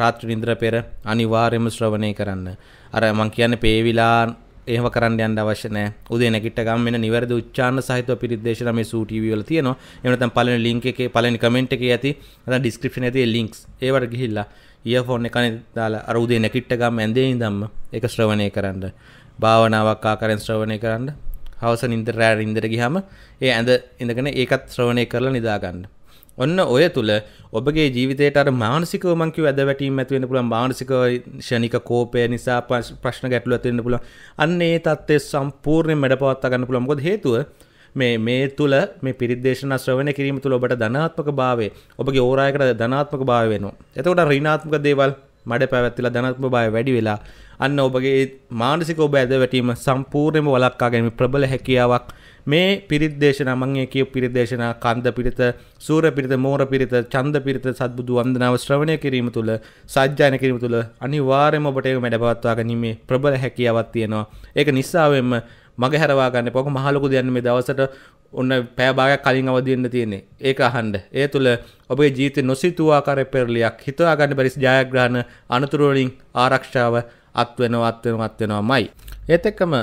රාත්‍රී නිින්දර පෙර අනිවාර්යයෙන්ම ශ්‍රවණය කරන්න. අර මං කියන්නේ පේවිලා එහෙම කරන්න යන්න අවශ්‍ය නැහැ. උදේ නැගිට ගාම මෙන්න නිවැරදි උච්චාරණ සහිතව පිරිත් දේශනා මේ සූ TV වල තියෙනවා. එහෙම නැත්නම් පළවෙනි link එකේ පළවෙනි comment එකේ ඇති නැත්නම් description එකේ තියෙන links ඒවට ගිහිල්ලා ඉයර්ෆෝන් එක කනේ දාලා අර උදේ නැගිට ගාම ඇඳේ ඉඳන්ම ඒක ශ්‍රවණය කරන්න. භාවනාවක් ආකාරයෙන් ශ්‍රවණය කරන්න. හවස නිින්දර රෑ නිින්දර ගියාම ඒ ඇඳ ඉඳගෙන ඒකත් ශ්‍රවණය කරලා නිදා ගන්න. ඔන්න ඔය තුළ ඔබගේ ජීවිතයට මානසික මංකිව ඇද වැටීම ඇතිවෙන පුළන් මානසික ෂණික කෝපය නිසා ප්‍රශ්න ගැටලු ඇතිවෙන්න පුළන් අන්න ඒ තත්ත්වය සම්පූර්ණයෙන් මැඩ පවත්තා ගන්න පුළුවන් මොකද හේතුව මේ මේ තුළ මේ පිරිදේශන ශ්‍රවණය කිරීම තුළ ඔබට ධනාත්මක භාවය ඔබගේ ඕරායකට ධනාත්මක භාවය වෙනවා එතකොට ඍණාත්මක දේවල් මඩ පැවැත්තිලා ධනාත්මක භාවය වැඩි වෙලා අන්න ඔබගේ මානසික ඔබ ඇද වැටීම සම්පූර්ණයෙන්ම වළක්වා ගැනීම ප්‍රබල හැකියාවක් මේ පිරිත් දේශනා මම ඒ කියපු පිරිත් දේශනා කන්ද පිරිත සූර පිරිත මෝර පිරිත ඡන්ද පිරිත සත්බුදු වන්දනාව ශ්‍රවණය කිරීම තුළ සජ්ජායන කිරීම තුළ අනිවාර්යයෙන්ම ඔබට ඒක මැඩපවත්වා ගැනීමේ ප්‍රබල හැකියාවක් තියෙනවා ඒක නිසාවෙන්ම මග හැරවා ගන්න පොක මහලොකු දෙයක් මේ දවසට ඔන්න පෑභාගයක් කලින් අවදිවෙන්න තියෙන්නේ ඒක අහන්ඩ ඒ තුළ ඔබේ ජීවිත නොසිතුවාකාරය පෙරලියක් හිතවාගන්න බැරිස් ජයග්‍රහණ අනතුරුවලින් ආරක්ෂාව අත්වෙන අත්වෙන අත්වෙනවා මයි. ඒත් එක්කම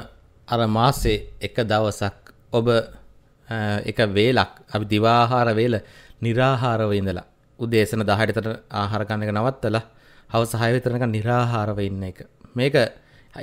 අර මාසේ එක දවසක් ඔබ එක වේලක් අපි දිවාහාර වේල නිරාහාරව ඉඳලා උදේසන 10ට විතර ආහාර ගන්න එක නවත්තලා හවස 6 විතරනක නිරාහාරව ඉන්න එක. මේක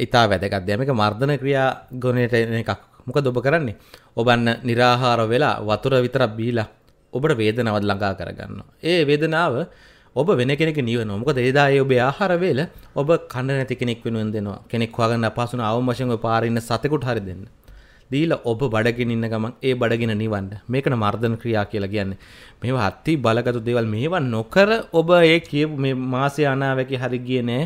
ඊටා වැදගත් දෙයක්. මේක මර්ධන ක්‍රියා ගුණයට එන එකක්. මොකද ඔබ කරන්නේ? ඔබන්න නිරාහාර වෙලා වතුර විතරක් බීලා ඔබට වේදනාවක් ළඟා කරගන්නවා. ඒ වේදනාව ඔබ වෙන කෙනෙක් නියවනවා. මොකද එදා ඒ ඔබේ ආහාර වේල ඔබ කන්න නැති කෙනෙක් වෙනුවෙන් දෙනවා. කෙනෙක් හොයාගන්න අපහසු නැවම වශයෙන් ඔය පාරින් ඉන්න සතෙකුට හරි දෙන්න. දීල ඔබ බඩගෙන ඉන්න ගමන් ඒ බඩගෙන නිවන්න මේකන මර්ධන ක්‍රියා කියලා කියන්නේ මේ හත්ති බලගතු දේවල් මේවා නොකර ඔබ ඒ කියපු මේ මාසය අනාවැකි හරි ගිය නෑ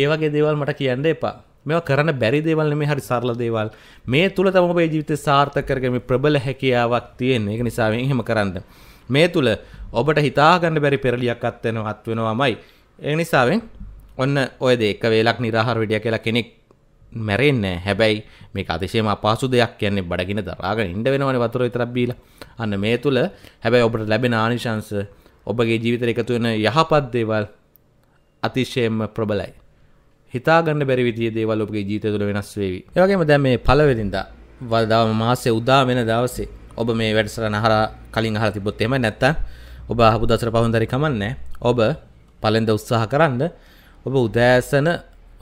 ඒ වගේ දේවල් මට කියන්න එපා මෙ කරන බැරි දේවල් මේ හරි සරල දේවල් මේ තුළ තම ඔබේ ජීවිතය සාර්ථක කරගෙන ප්‍රබල හැකියාවක් තියෙන ඒක නිසාවෙන් එහෙම කරන්න මේ තුළ ඔබට හිතාගන්න බැරි පෙරලියක් අත්වෙන හත්වෙනවාමයි ඒ නිසාවෙන් ඔන්න ඔය දෙක වේලක් නිරහර විඩිය කියලා කෙනෙක් මැරෙන්න හැබැයි මේ අතිශයම පාසු දෙයක් කියන්නේ බඩගෙන දරාගෙන ඉඩ වෙනවන වතුර විතරක්බීල අන්න මේ තුළ හැබැයි ඔබට ලැබෙන ආනිශංස ඔබගේ ජීවිතර එකතුවෙන යහපත් දේවල් අතිශයම ප්‍රබලයි හිතාගන්න බැරි විදිය දේවල් ඔබගේ ජීත තුළ වෙනස් වේවි ඒවගේම දැ මේ පලවෙරින්ද වදාව මාසේ උදා වෙන දවසේ ඔබ මේ වැඩසර නහර කලින් හර තිබොත් එම නැත්ත ඔබ හපු දසර පහුන්දරි කමන්න ඔබ පලෙන්ද උත්සාහ කරන්න ඔබ උදෑසන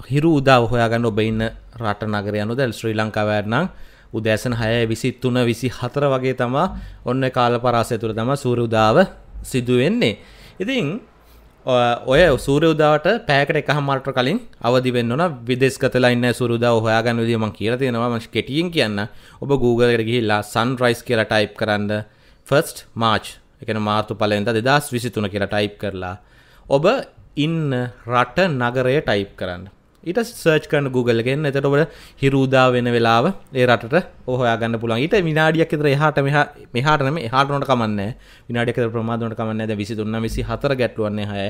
හිරු උදාව හොයාගන්න ඔබ ඉන්න රට නගර යනු දැල් ශ්‍රී ලංකාවෑරනම් උදෑසන හය විසි තුන විසි හතර වගේ තමා ඔන්න කාල පරාසය තුළ තම සූර උදාව සිදුවෙන්නේ. ඉතින් ඔය සූර උදාවට පෑකට එක හමල්ට කලින් අවදි වෙන්න විදෙස්කතලා ඉන්න සුරුදා හොයාගන්න විදිම කියර තියෙනවා මං කෙටියෙන් කියන්න ඔබ Googleකට ගිහිල්ලා සන්රයිස් කියලා ටයිප් කරන්න ෆස්ට් මාච් එකන මාර්තු පලෙන්ද දෙදස් විසිතුන කියලා ටයිප් කරලා ඔබ ඉන්න රට නගරය ටයිප් කරන්න ඊට සර්ච් කරන Googleගෙන් එතට ඔට හිරුදා වෙන වෙලාව ඒ රට ඔහයා ගන්න පුළන් ඊට විනාඩියක් ෙතර එහට මෙහ මෙහටනම හටනොට කමන්න විනාඩික ප්‍රමාදනට කමන්න ඇද විසි තුන්න විසි හතර ගැටුවන්නේ හයයි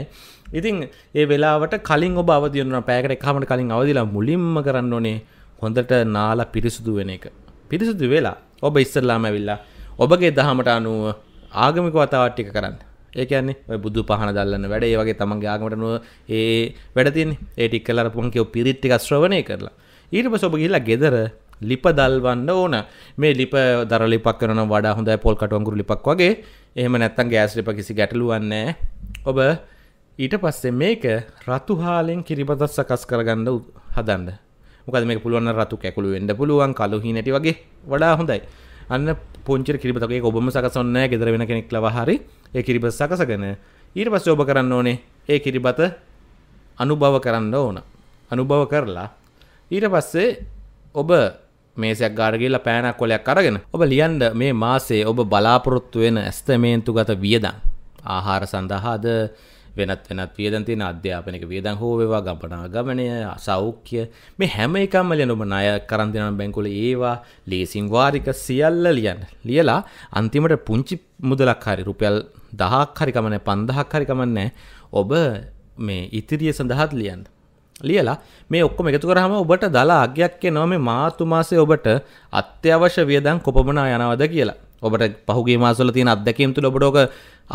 ඉතින් ඒ වෙලාට කලින් ඔබ අවදියන්න පෑකට එකමට කලින් අවදිලා මුලින්ම කරන්න ඕනේ හොඳට නාලා පිරිසුදු වෙන එක පිරිසුදු වෙලා ඔබ ඉස්සල්ලාම ඇවිල්ලා ඔබගේ දහමට අනුව ආගමික වතාවට්ටික කරන්න ඒකන්නේ ඔය බුදු පහන දල්ලන්න වැඩ ඒ වගේ තමන්ගේ ආගමට නුව ඒ වැඩතින් ඒටික් කලර පුන්කෝ පිරිත්තික ශ්‍රවණය කරලා ඊට පස්ස ඔබ ගිහිල්ලා ගෙදර ලිප දල්වන්න ඕන මේ ලිප දර ලිපක් කරන වඩා හොඳයි පොල් කටුවන්ගුරු ලිපක් වගේ එහෙම නැත්තම් ගෑස් ලිප කිසි ගැටලුවන්නේ ඔබ ඊට පස්සේ මේක රතුහාලෙන් කිරිපතක් සකස් කරගන්න හදන්න මොකද මේක පුළුවන් රතු කැකුළු වෙන්න පුළුවන් කළු හිණටි වගේ වඩා හොඳයි අන්න පුංචි කිරිබතගේ ඔබම සකසන්න ගෙදර වෙන කෙනෙක් ලවහරි ඒ කිරිබත් සකසගෙන ඊට පස්සේ ඔබ කරන්න ඕනේ ඒ කිරිබත අනුභව කරන්න ඕන අනුභව කරලා ඊට පස්සේ ඔබ මේසයක් ගාරගල්ලා පෑනක් කොලයක් අරගෙන ඔබ ලියන්ඩ මේ මාසේ ඔබ බලාපොරොත්තු වෙන ඇස්තමේන්තු ගත වියදන් ආහාර සඳහාද වෙනත් වෙනත් වියදන් තියෙන අධ්‍යාපනික වියදන් හෝ වේවා ගමනාගමනය සෞඛ්‍ය මේ හැම එකම ලියනම ණය කරන් දෙනවා බැංකුවල ඒවා ලේසින් වාරික සියල්ල ලියන්න. ලියලා අන්තිමට පුංචි මුදලක් හරි රුපියල් 1000ක් හරි කමන්නේ 5000ක් හරි කමන්නේ ඔබ මේ ඉතිරිය සඳහාත් ලියන්න. ලියලා මේ ඔක්කොම එකතු කරාම ඔබට දලා අගයක් එනවා මේ මාර්තු මාසයේ ඔබට අත්‍යවශ්‍ය වියදම් කොපමණ යනවද කියලා. ඔබට පහුගේ මාසල තියෙන අත්දැකීම් තුළ ඔබට ඕක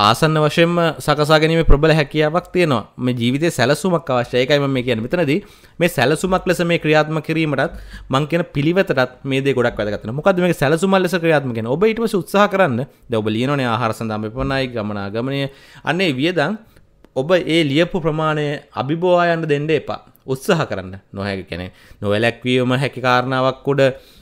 ආසන්න වශයෙන්ම සකසා ගැනීම ප්‍රබල හැකියාවක් තියෙනවා මේ ජීවිතේ සැලසුමක් අවශ්‍යයි ඒකයි මම මේ කියන්නේ මෙතනදී මේ සැලසුමක් ලෙස මේ ක්‍රියාත්මක කිරීමටත් මං කියන පිළිවෙතටත් මේ දේ ගොඩක් වැදගත් වෙනවා මොකද්ද මේක සැලසුමක් ලෙස ක්‍රියාත්මක කරන ඔබ ඊට පස්සේ උත්සාහ කරන්න දැන් ඔබ ලියනෝනේ ආහාර සඳහා මෙපමණයි ගමනාගමනය අන්නේ වියදම් ඔබ ඒ ලියපු ප්‍රමාණය අභිබෝවා යන්න දෙන්න එපා උත්සාහ කරන්න නොහැකි කෙනෙක් නොවැළැක්වීම හැකි කාරණාවක් උඩ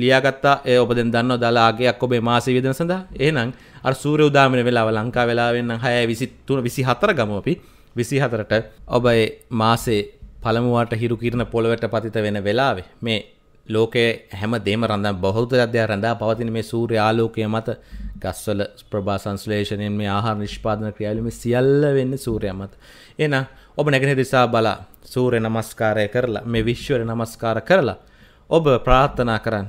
ලියාගත්තා ඒ ඔබදෙන් දන්න දාලාගේයක් ඔබේ මාස විදන සඳහා ඒනම් අර සූර උදාමන වෙලාව ලංකා වෙලාවෙන්න හය විසිත්තුන විසි හතර ගමෝපි විසි හතරට ඔබයි මාසේ පළමුවාට හිරු කිරණ පොළොවට පතිත වෙන වෙලාවේ මේ ලෝකයේ හැම දේම රඳම් බෞද්ධ අධ්‍යය රඳා පවතින මේ සූර්ය ආලෝකය මත ගස්වල ප්‍රභා සංස්ලේෂණයෙන් මේ ආහාර නිෂ්පාදන ක්‍රියාවලින් සියල්ල වෙන්නේ සූර්යයා මත. එහෙනම් ඔබ නැගෙනහිර දිසා බලා සූර්ය නමස්කාරය කරලා මේ විශ්වර නමස්කාර කරලා ඔබ ප්‍රාර්ථනා කරන්න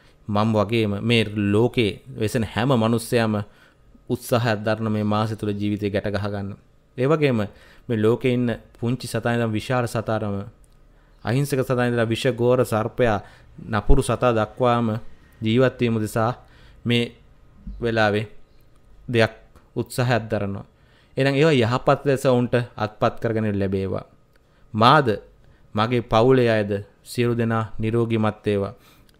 මම් වගේම මේ ලෝකේ වෙසෙන හැම මනුස්සයම උත්සාහයක් දරන මේ මාසය තුළ ජීවිතය ගැට ගහගන්න. ඒ වගේම මේ ලෝකේ ඉන්න පුංචි සතා ඉඳන් විශාල සතාටම අහිංසක සතා ඉඳලා විෂගෝර සර්පයා නපුරු සතා දක්වාම ජීවත් වීම දෙසා මේ වෙලාවේ දෙයක් උත්සාහයක් දරනවා. එනම් ඒවා යහපත් ලෙස උන්ට අත්පත් කරගෙන ලැබේවා. මාද මගේ පවුලේ අයද සියලු දෙනා නිරෝගිමත් වේවා.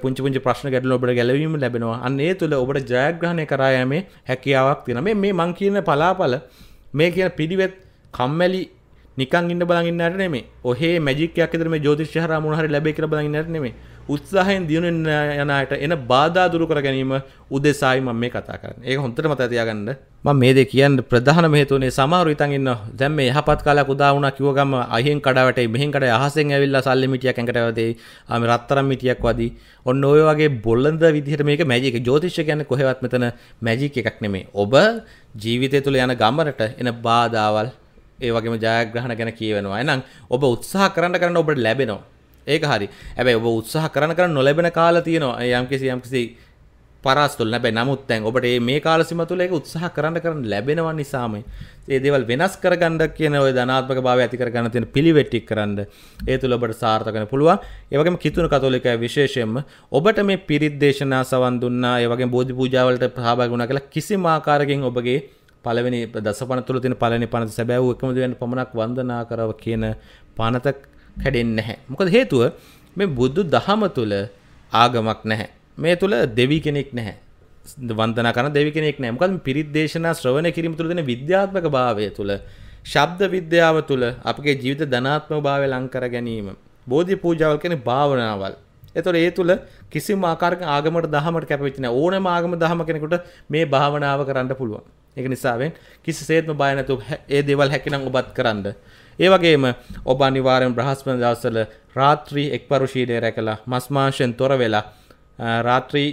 පුංචි පුංචි ප්‍රශ්න ගැටලු ඔබට ගැලවීම ලැබෙනවා අන්න ඒ තුළ ඔබට ජයග්‍රහණය කරා යෑමේ හැකියාවක් තියෙන මේ මේ මං කියන පලාපල මේ කියන පිළිවෙත් කම්මැලි නිකන් ඉන්න බලන් ඉන්නට නෙමෙයි. ඔහේ මැජික් එකක් විතර මේ ජ්‍යොතිෂ හරහා මොන හරි ලැබෙයි කියලා බලන් ඉන්නට නෙමෙයි. උත්සාහයෙන් දියුණුවෙන් යන අයට එන බාධා දුරු කර ගැනීම උදෙසායි මම මේ කතා කරන්නේ. ඒක හොඳට මතක තියාගන්න. මම මේ දේ කියන්න ප්‍රධානම හේතුවනේ සමහරු ඉතින් ඉන්න දැන් මේ යහපත් කාලයක් උදා වුණා කිව්ව ගම අහින් කඩා වැටේ මෙහෙන් කඩා අහසෙන් ඇවිල්ලා සල්ලි මිටියක් ඇඟට වැදේ. ආ මේ රත්තරන් මිටියක් වදී. ඔන්න ඔය වගේ බොළඳ විදිහට මේක මැජික්. ජ්‍යොතිෂය කියන්නේ කොහෙවත් මෙතන මැජික් එකක් නෙමෙයි. ඔබ ජීවිතය තුළ යන ගමනට එන බාධාවල් ඒ වගේම ජයග්‍රහණ ගැන කියවෙනවා. එහෙනම් ඔබ උත්සාහ කරන්න කරන්න ඔබට ලැබෙනවා. ඒක හරි ඇබැ ඔබ උත්සාහ කරන කර නොලැබෙන කාලා තියෙනවා යම් කිසි යම් කිසි පරස්තුල නැබැ නමුත් දැන් ඔබට මේ කාලසිම තුළ ඒක උත්සාහ කරන්න කරන්න ලැබෙනවා නිසාම ඒ දේවල් වෙනස් කරගන්න කියන ඔය ධනාත්මක භාවය ඇති කරගන්න තියෙන පිළිවෙත් ටික කරන්න ඒ තුළ ඔබට සාර්ථක වෙන්න පුළුවන් ඒ වගේම කිතුණු කතෝලිකය විශේෂයෙන්ම ඔබට මේ පිරිත් දේශනා සවන් දුන්නා ඒ වගේම බෝධි පූජා වලට සහභාගී වුණා කියලා කිසිම ආකාරකින් ඔබගේ පළවෙනි දසපන තුළ තියෙන පළවෙනි පනත සැබෑවූ එකම දෙවෙනි පමණක් වන්දනා කරව කියන පනත කැඩෙන් නැහැ මොකද හේතුව මේ බුද්ධ දහම තුළ ආගමක් නැහැ මේ තුළ දෙවි කෙනෙක් නැහැ වන්දන කරන දෙවි කෙනෙක් නැහැ මොකද පිරිද්දේශනා ශ්‍රවණය කිරීම තුළ දෙන විද්‍යාත්මක භාවය තුළ ශබ්ද විද්‍යාව තුළ අපගේ ජීවිත ධනාත්මක භාවය ලං කර ගැනීම බෝධි පූජාවල් කියන්නේ භාවනාවල් එතොට ඒ තුළ කිසිම ආකාරක ආගමට දහමට කැපවිච්චන ඕනම ආගම දහම කෙනෙකුට මේ භාවනාව කරන්න පුළුවන්. එක නිසාවෙන් කිසි සේත්ම බයනැතු ඒ දෙවල් හැකිනම් ඔබත් කරන්න. ඒවගේම ඔබ අනිවාරයෙන් බ්‍රහස්පන දවසල රාත්‍රී එක්වරු ශීලය රැකලා මස්මාංශයෙන් තොර වෙලා රාත්‍රී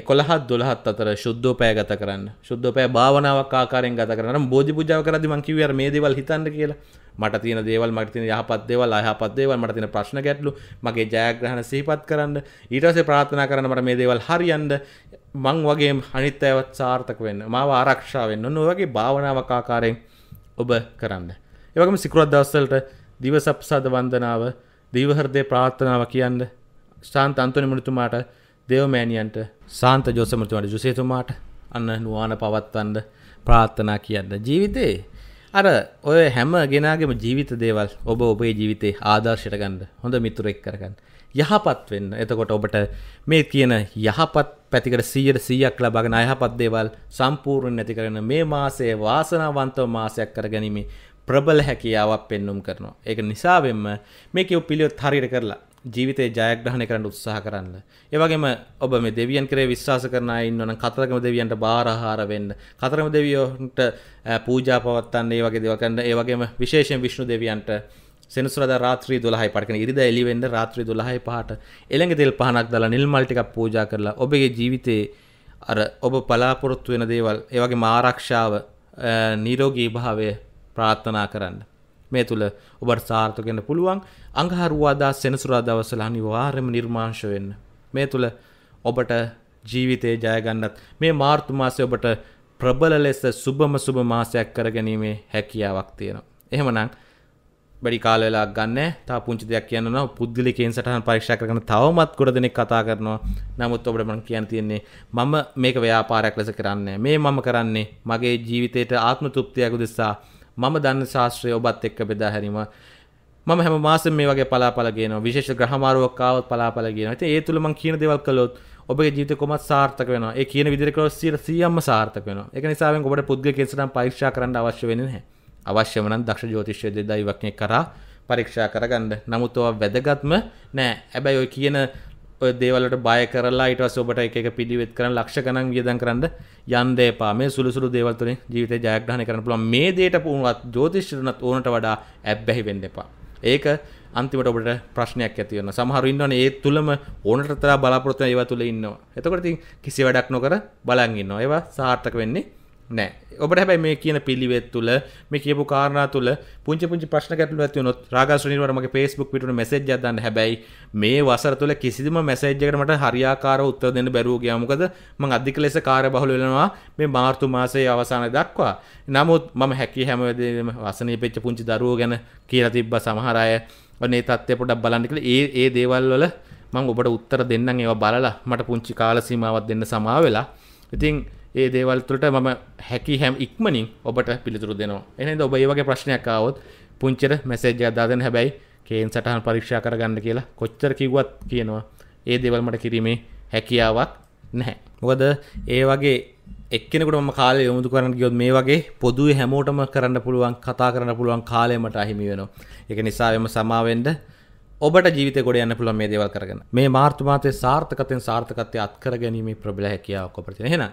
එකොළහත් දොළහත් අතර ශුද්ධෝපය ගත කරන්න ශුද්ධපය භාවනාවක් ආකාරෙන් ගත කරන බෝධි පුජාව කරදි මං කිව්වර මේ දේවල් හිතන්න කියලා මට තියෙන දේවල් මට තියෙන යහපත් දේවල් අයහපත් දේවල් මට තියෙන ප්‍රශ්න ගැටලු මගේ ජයග්‍රහණ සිහිපත් කරන්න ඊට පස්සේ ප්‍රාර්ථනා කරන්න මට මේ දේවල් හරියන්න මං වගේ අනිත් අයවත් සාර්ථක වෙන්න මාව ආරක්ෂා වෙන්න ඔන්න ඔය වගේ භාවනාවක් ආකාරයෙන් ඔබ කරන්න ඒවගම සිකුරත් දස්සලට දිවසප් සද වන්දනාව දීවහරදය ප්‍රාත්ථනාව කියන්න ශාන්ත අන්තනි මනිතුමාට දෙවමෑණියන්ට සාන්ත ජෝසමතුමට ජුසේතුමාට අන්න නුවාන පවත්වන්ඩ ප්‍රාත්ථනා කියන්න ජීවිතේ අර ඔය හැම ගෙනගේම ජීවිත දේවල් ඔබ ඔබේ ජීවිතේ ආදර්ශයට ගන්න හොඳ මිතුරෙක් කරගන්න යහපත් වෙන්න එතකොට ඔබට මේ කියන යහපත් පැතිකට සීයට සීයක් ලබගෙන අයහපත් දේවල් සම්පූර්ණ නැති කරන මේ මාසයේ වාසනාවන්තව මාසයක් කරගැනීමේ ප්‍රබල හැකියාවක් පෙන්නුම් කරනවා. ඒක නිසාවෙන්ම මේක පිළියොත් හරියට කරලා ජීවිතේ ජයග්‍රහණය කරන්න උත්සාහ කරන්න. ඒ වගේම ඔබ මේ දෙවියන් කරේ විශ්වාස කරන අය ඉන්නවනම් කතරගම දෙවියන්ට බාරහාර වෙන්න. කතරගම දෙවියන්ට පූජා පවත්වන්න, ඒ වගේ දේවල් කරන්න. ඒ වගේම විශේෂයෙන් විෂ්ණු දෙවියන්ට සෙනසුරදා රාත්‍රී 12යි පටකන ඉරිදා එළි වෙන්න රාත්‍රී 12යි පහට එළඟ තෙල් පහනක් දාලා නිල් මල් ටිකක් පූජා කරලා ඔබගේ ජීවිතේ අර ඔබ බලාපොරොත්තු වෙන දේවල්, ඒ වගේම ආරක්ෂාව, නිරෝගී භාවය ප්‍රාර්ථනා කරන්න. මේ තුළ ඔබට සාර්ථකෙන පුළුවන් අඟහරුවාදා සෙනසුරා දවසල අනිවාර්යම නිර්මාංශ වෙන්න. මේ තුළ ඔබට ජීවිතේ ජයගන්නත් මේ මාර්තු මාසයේ ඔබට ප්‍රබල ලෙස සුබම සුබ මාසයක් කරගැනීමේ හැකියාවක් තියෙනවා. එහෙමනම් බඩි කාල වෙලා ගන්න තා පුංචි දෙයක් කියන්නවා පුද්ගලිකයෙන් සටහන් පරීක්ෂා කරන තවමත් ගොඩ දෙනෙක් කතා කරනවා නමුත් ඔබට මම කියන්න තියෙන්නේ මම මේක ව්‍යාපාරයක් ලෙස කරන්නේ මේ මම කරන්නේ මගේ ජීවිතේට ආත්ම තෘප්තියක් උදෙසා මම දන්න ශාස්ත්‍රය ඔබත් එක්ක බෙදා හැරීම මම හැම මාසෙම මේ වගේ පලාපල ගේනවා විශේෂ ග්‍රහමාරුවක් ආවොත් පලාපල ගේනවා ඉතින් ඒ තුල මම කියන දේවල් කළොත් ඔබේ ජීවිතේ කොමත් සාර්ථක වෙනවා ඒ කියන විදිහට කළොත් 100%ම සාර්ථක වෙනවා ඒක නිසා වෙන් ඔබට පුද්ගලික ඉන්සනම් පරීක්ෂා කරන්න අවශ්‍ය වෙන්නේ නැහැ අවශ්‍යම නම් දක්ෂ ජ්‍යොතිෂය දෙදයිවක්නේ කරා පරීක්ෂා කරගන්න නමුත් ඔය වැදගත්ම නෑ හැබැයි ඔය කියන දේවලට බය කරලා ඉටස් ඔබට එක පිළිවෙත් කරන ලක්ෂ කනන් වියදන් කරන්න යන්දේපා මේ සුළුසුළු දේවල්තුනේ ජීවිතය ජයග්‍රහණය කරන්න පුළුවන් මේ දේට පුුණුවත් ජෝතිෂ්‍යරණත් ඕනට වඩා ඇබ්බැහි වෙන්න එපා. ඒක අන්තිමට ඔබට ප්‍රශ්නයක් ඇති වෙන සමහර ඉන්නවනේ ඒ තුලම ඕනට තරම් බලාපොරොත්තු ඒවා තුල ඉන්නවා. එතකොට ඉතින් කිසි වැඩක් නොකර බලන් ඉන්නවා. ඒවා සාර්ථක වෙන්නේ නෑ ඔබට හැබැයි මේ කියන පිළිවෙත් තුළ මේ කියපු කාරණා තුළ පුංචි පුංචි ප්‍රශ්න ගැටලු ඇති වුණොත් රාගාස් රණීවර මගේ Facebook පිටුන මැසේජ් එකක් දාන්න හැබැයි මේ වසර තුළ කිසිම මැසේජ් එකකට මට හරියාකාරව උත්තර දෙන්න බැරුව ගියා මොකද මම අධික ලෙස කාර්යබහුල වෙනවා මේ මාර්තු මාසයේ අවසානය දක්වා නමුත් මම හැකි හැම වෙලේම වසනීපෙච්ච පුංචි දරුවෝ ගැන කියලා තිබ්බ සමහර අය අනේ තත්ත්වය පොඩ්ඩක් බලන්න කියලා ඒ ඒ දේවල් වල මම ඔබට උත්තර දෙන්නම් ඒවා බලලා මට පුංචි කාල සීමාවක් දෙන්න සමාවෙලා ඉතින් ඒ දේවල්තුලට මම හැකි හැම් ඉක්මනින් ඔබට පිළිතුරු දෙනවා එනද ඔබ ඒ වගේ ප්‍රශ්නයක් ආවොත් පුංචිට මැසේජ් එකක් දාගෙන හැබැයි කේන් සටහන් පරීක්ෂා කරගන්න කියලා කොච්චර කිව්වත් කියනවා ඒ දේවල් මට කිරීමේ හැකියාවක් නැහැ මොකද ඒ වගේ එක්කෙනකට ම කාල යොමුතු කරන්න ගියොත් මේ වගේ පොදුව හැමෝටම කරන්න පුළුවන් කතා කරන්න පුළුවන් කාලයමට අහිමි වෙනවා එක නිසාවෙම සමාවෙන්ඩ ඔබට ජීවිත ගොඩ යන්න පුළන් මේ දේවල් කරගන්න මේ මාර්තුමාතය සාර්ථකතයෙන් සාර්ථකතය අත්කර ගැනීම ප්‍රබල හැකියාවක් කොපරතින හෙනවා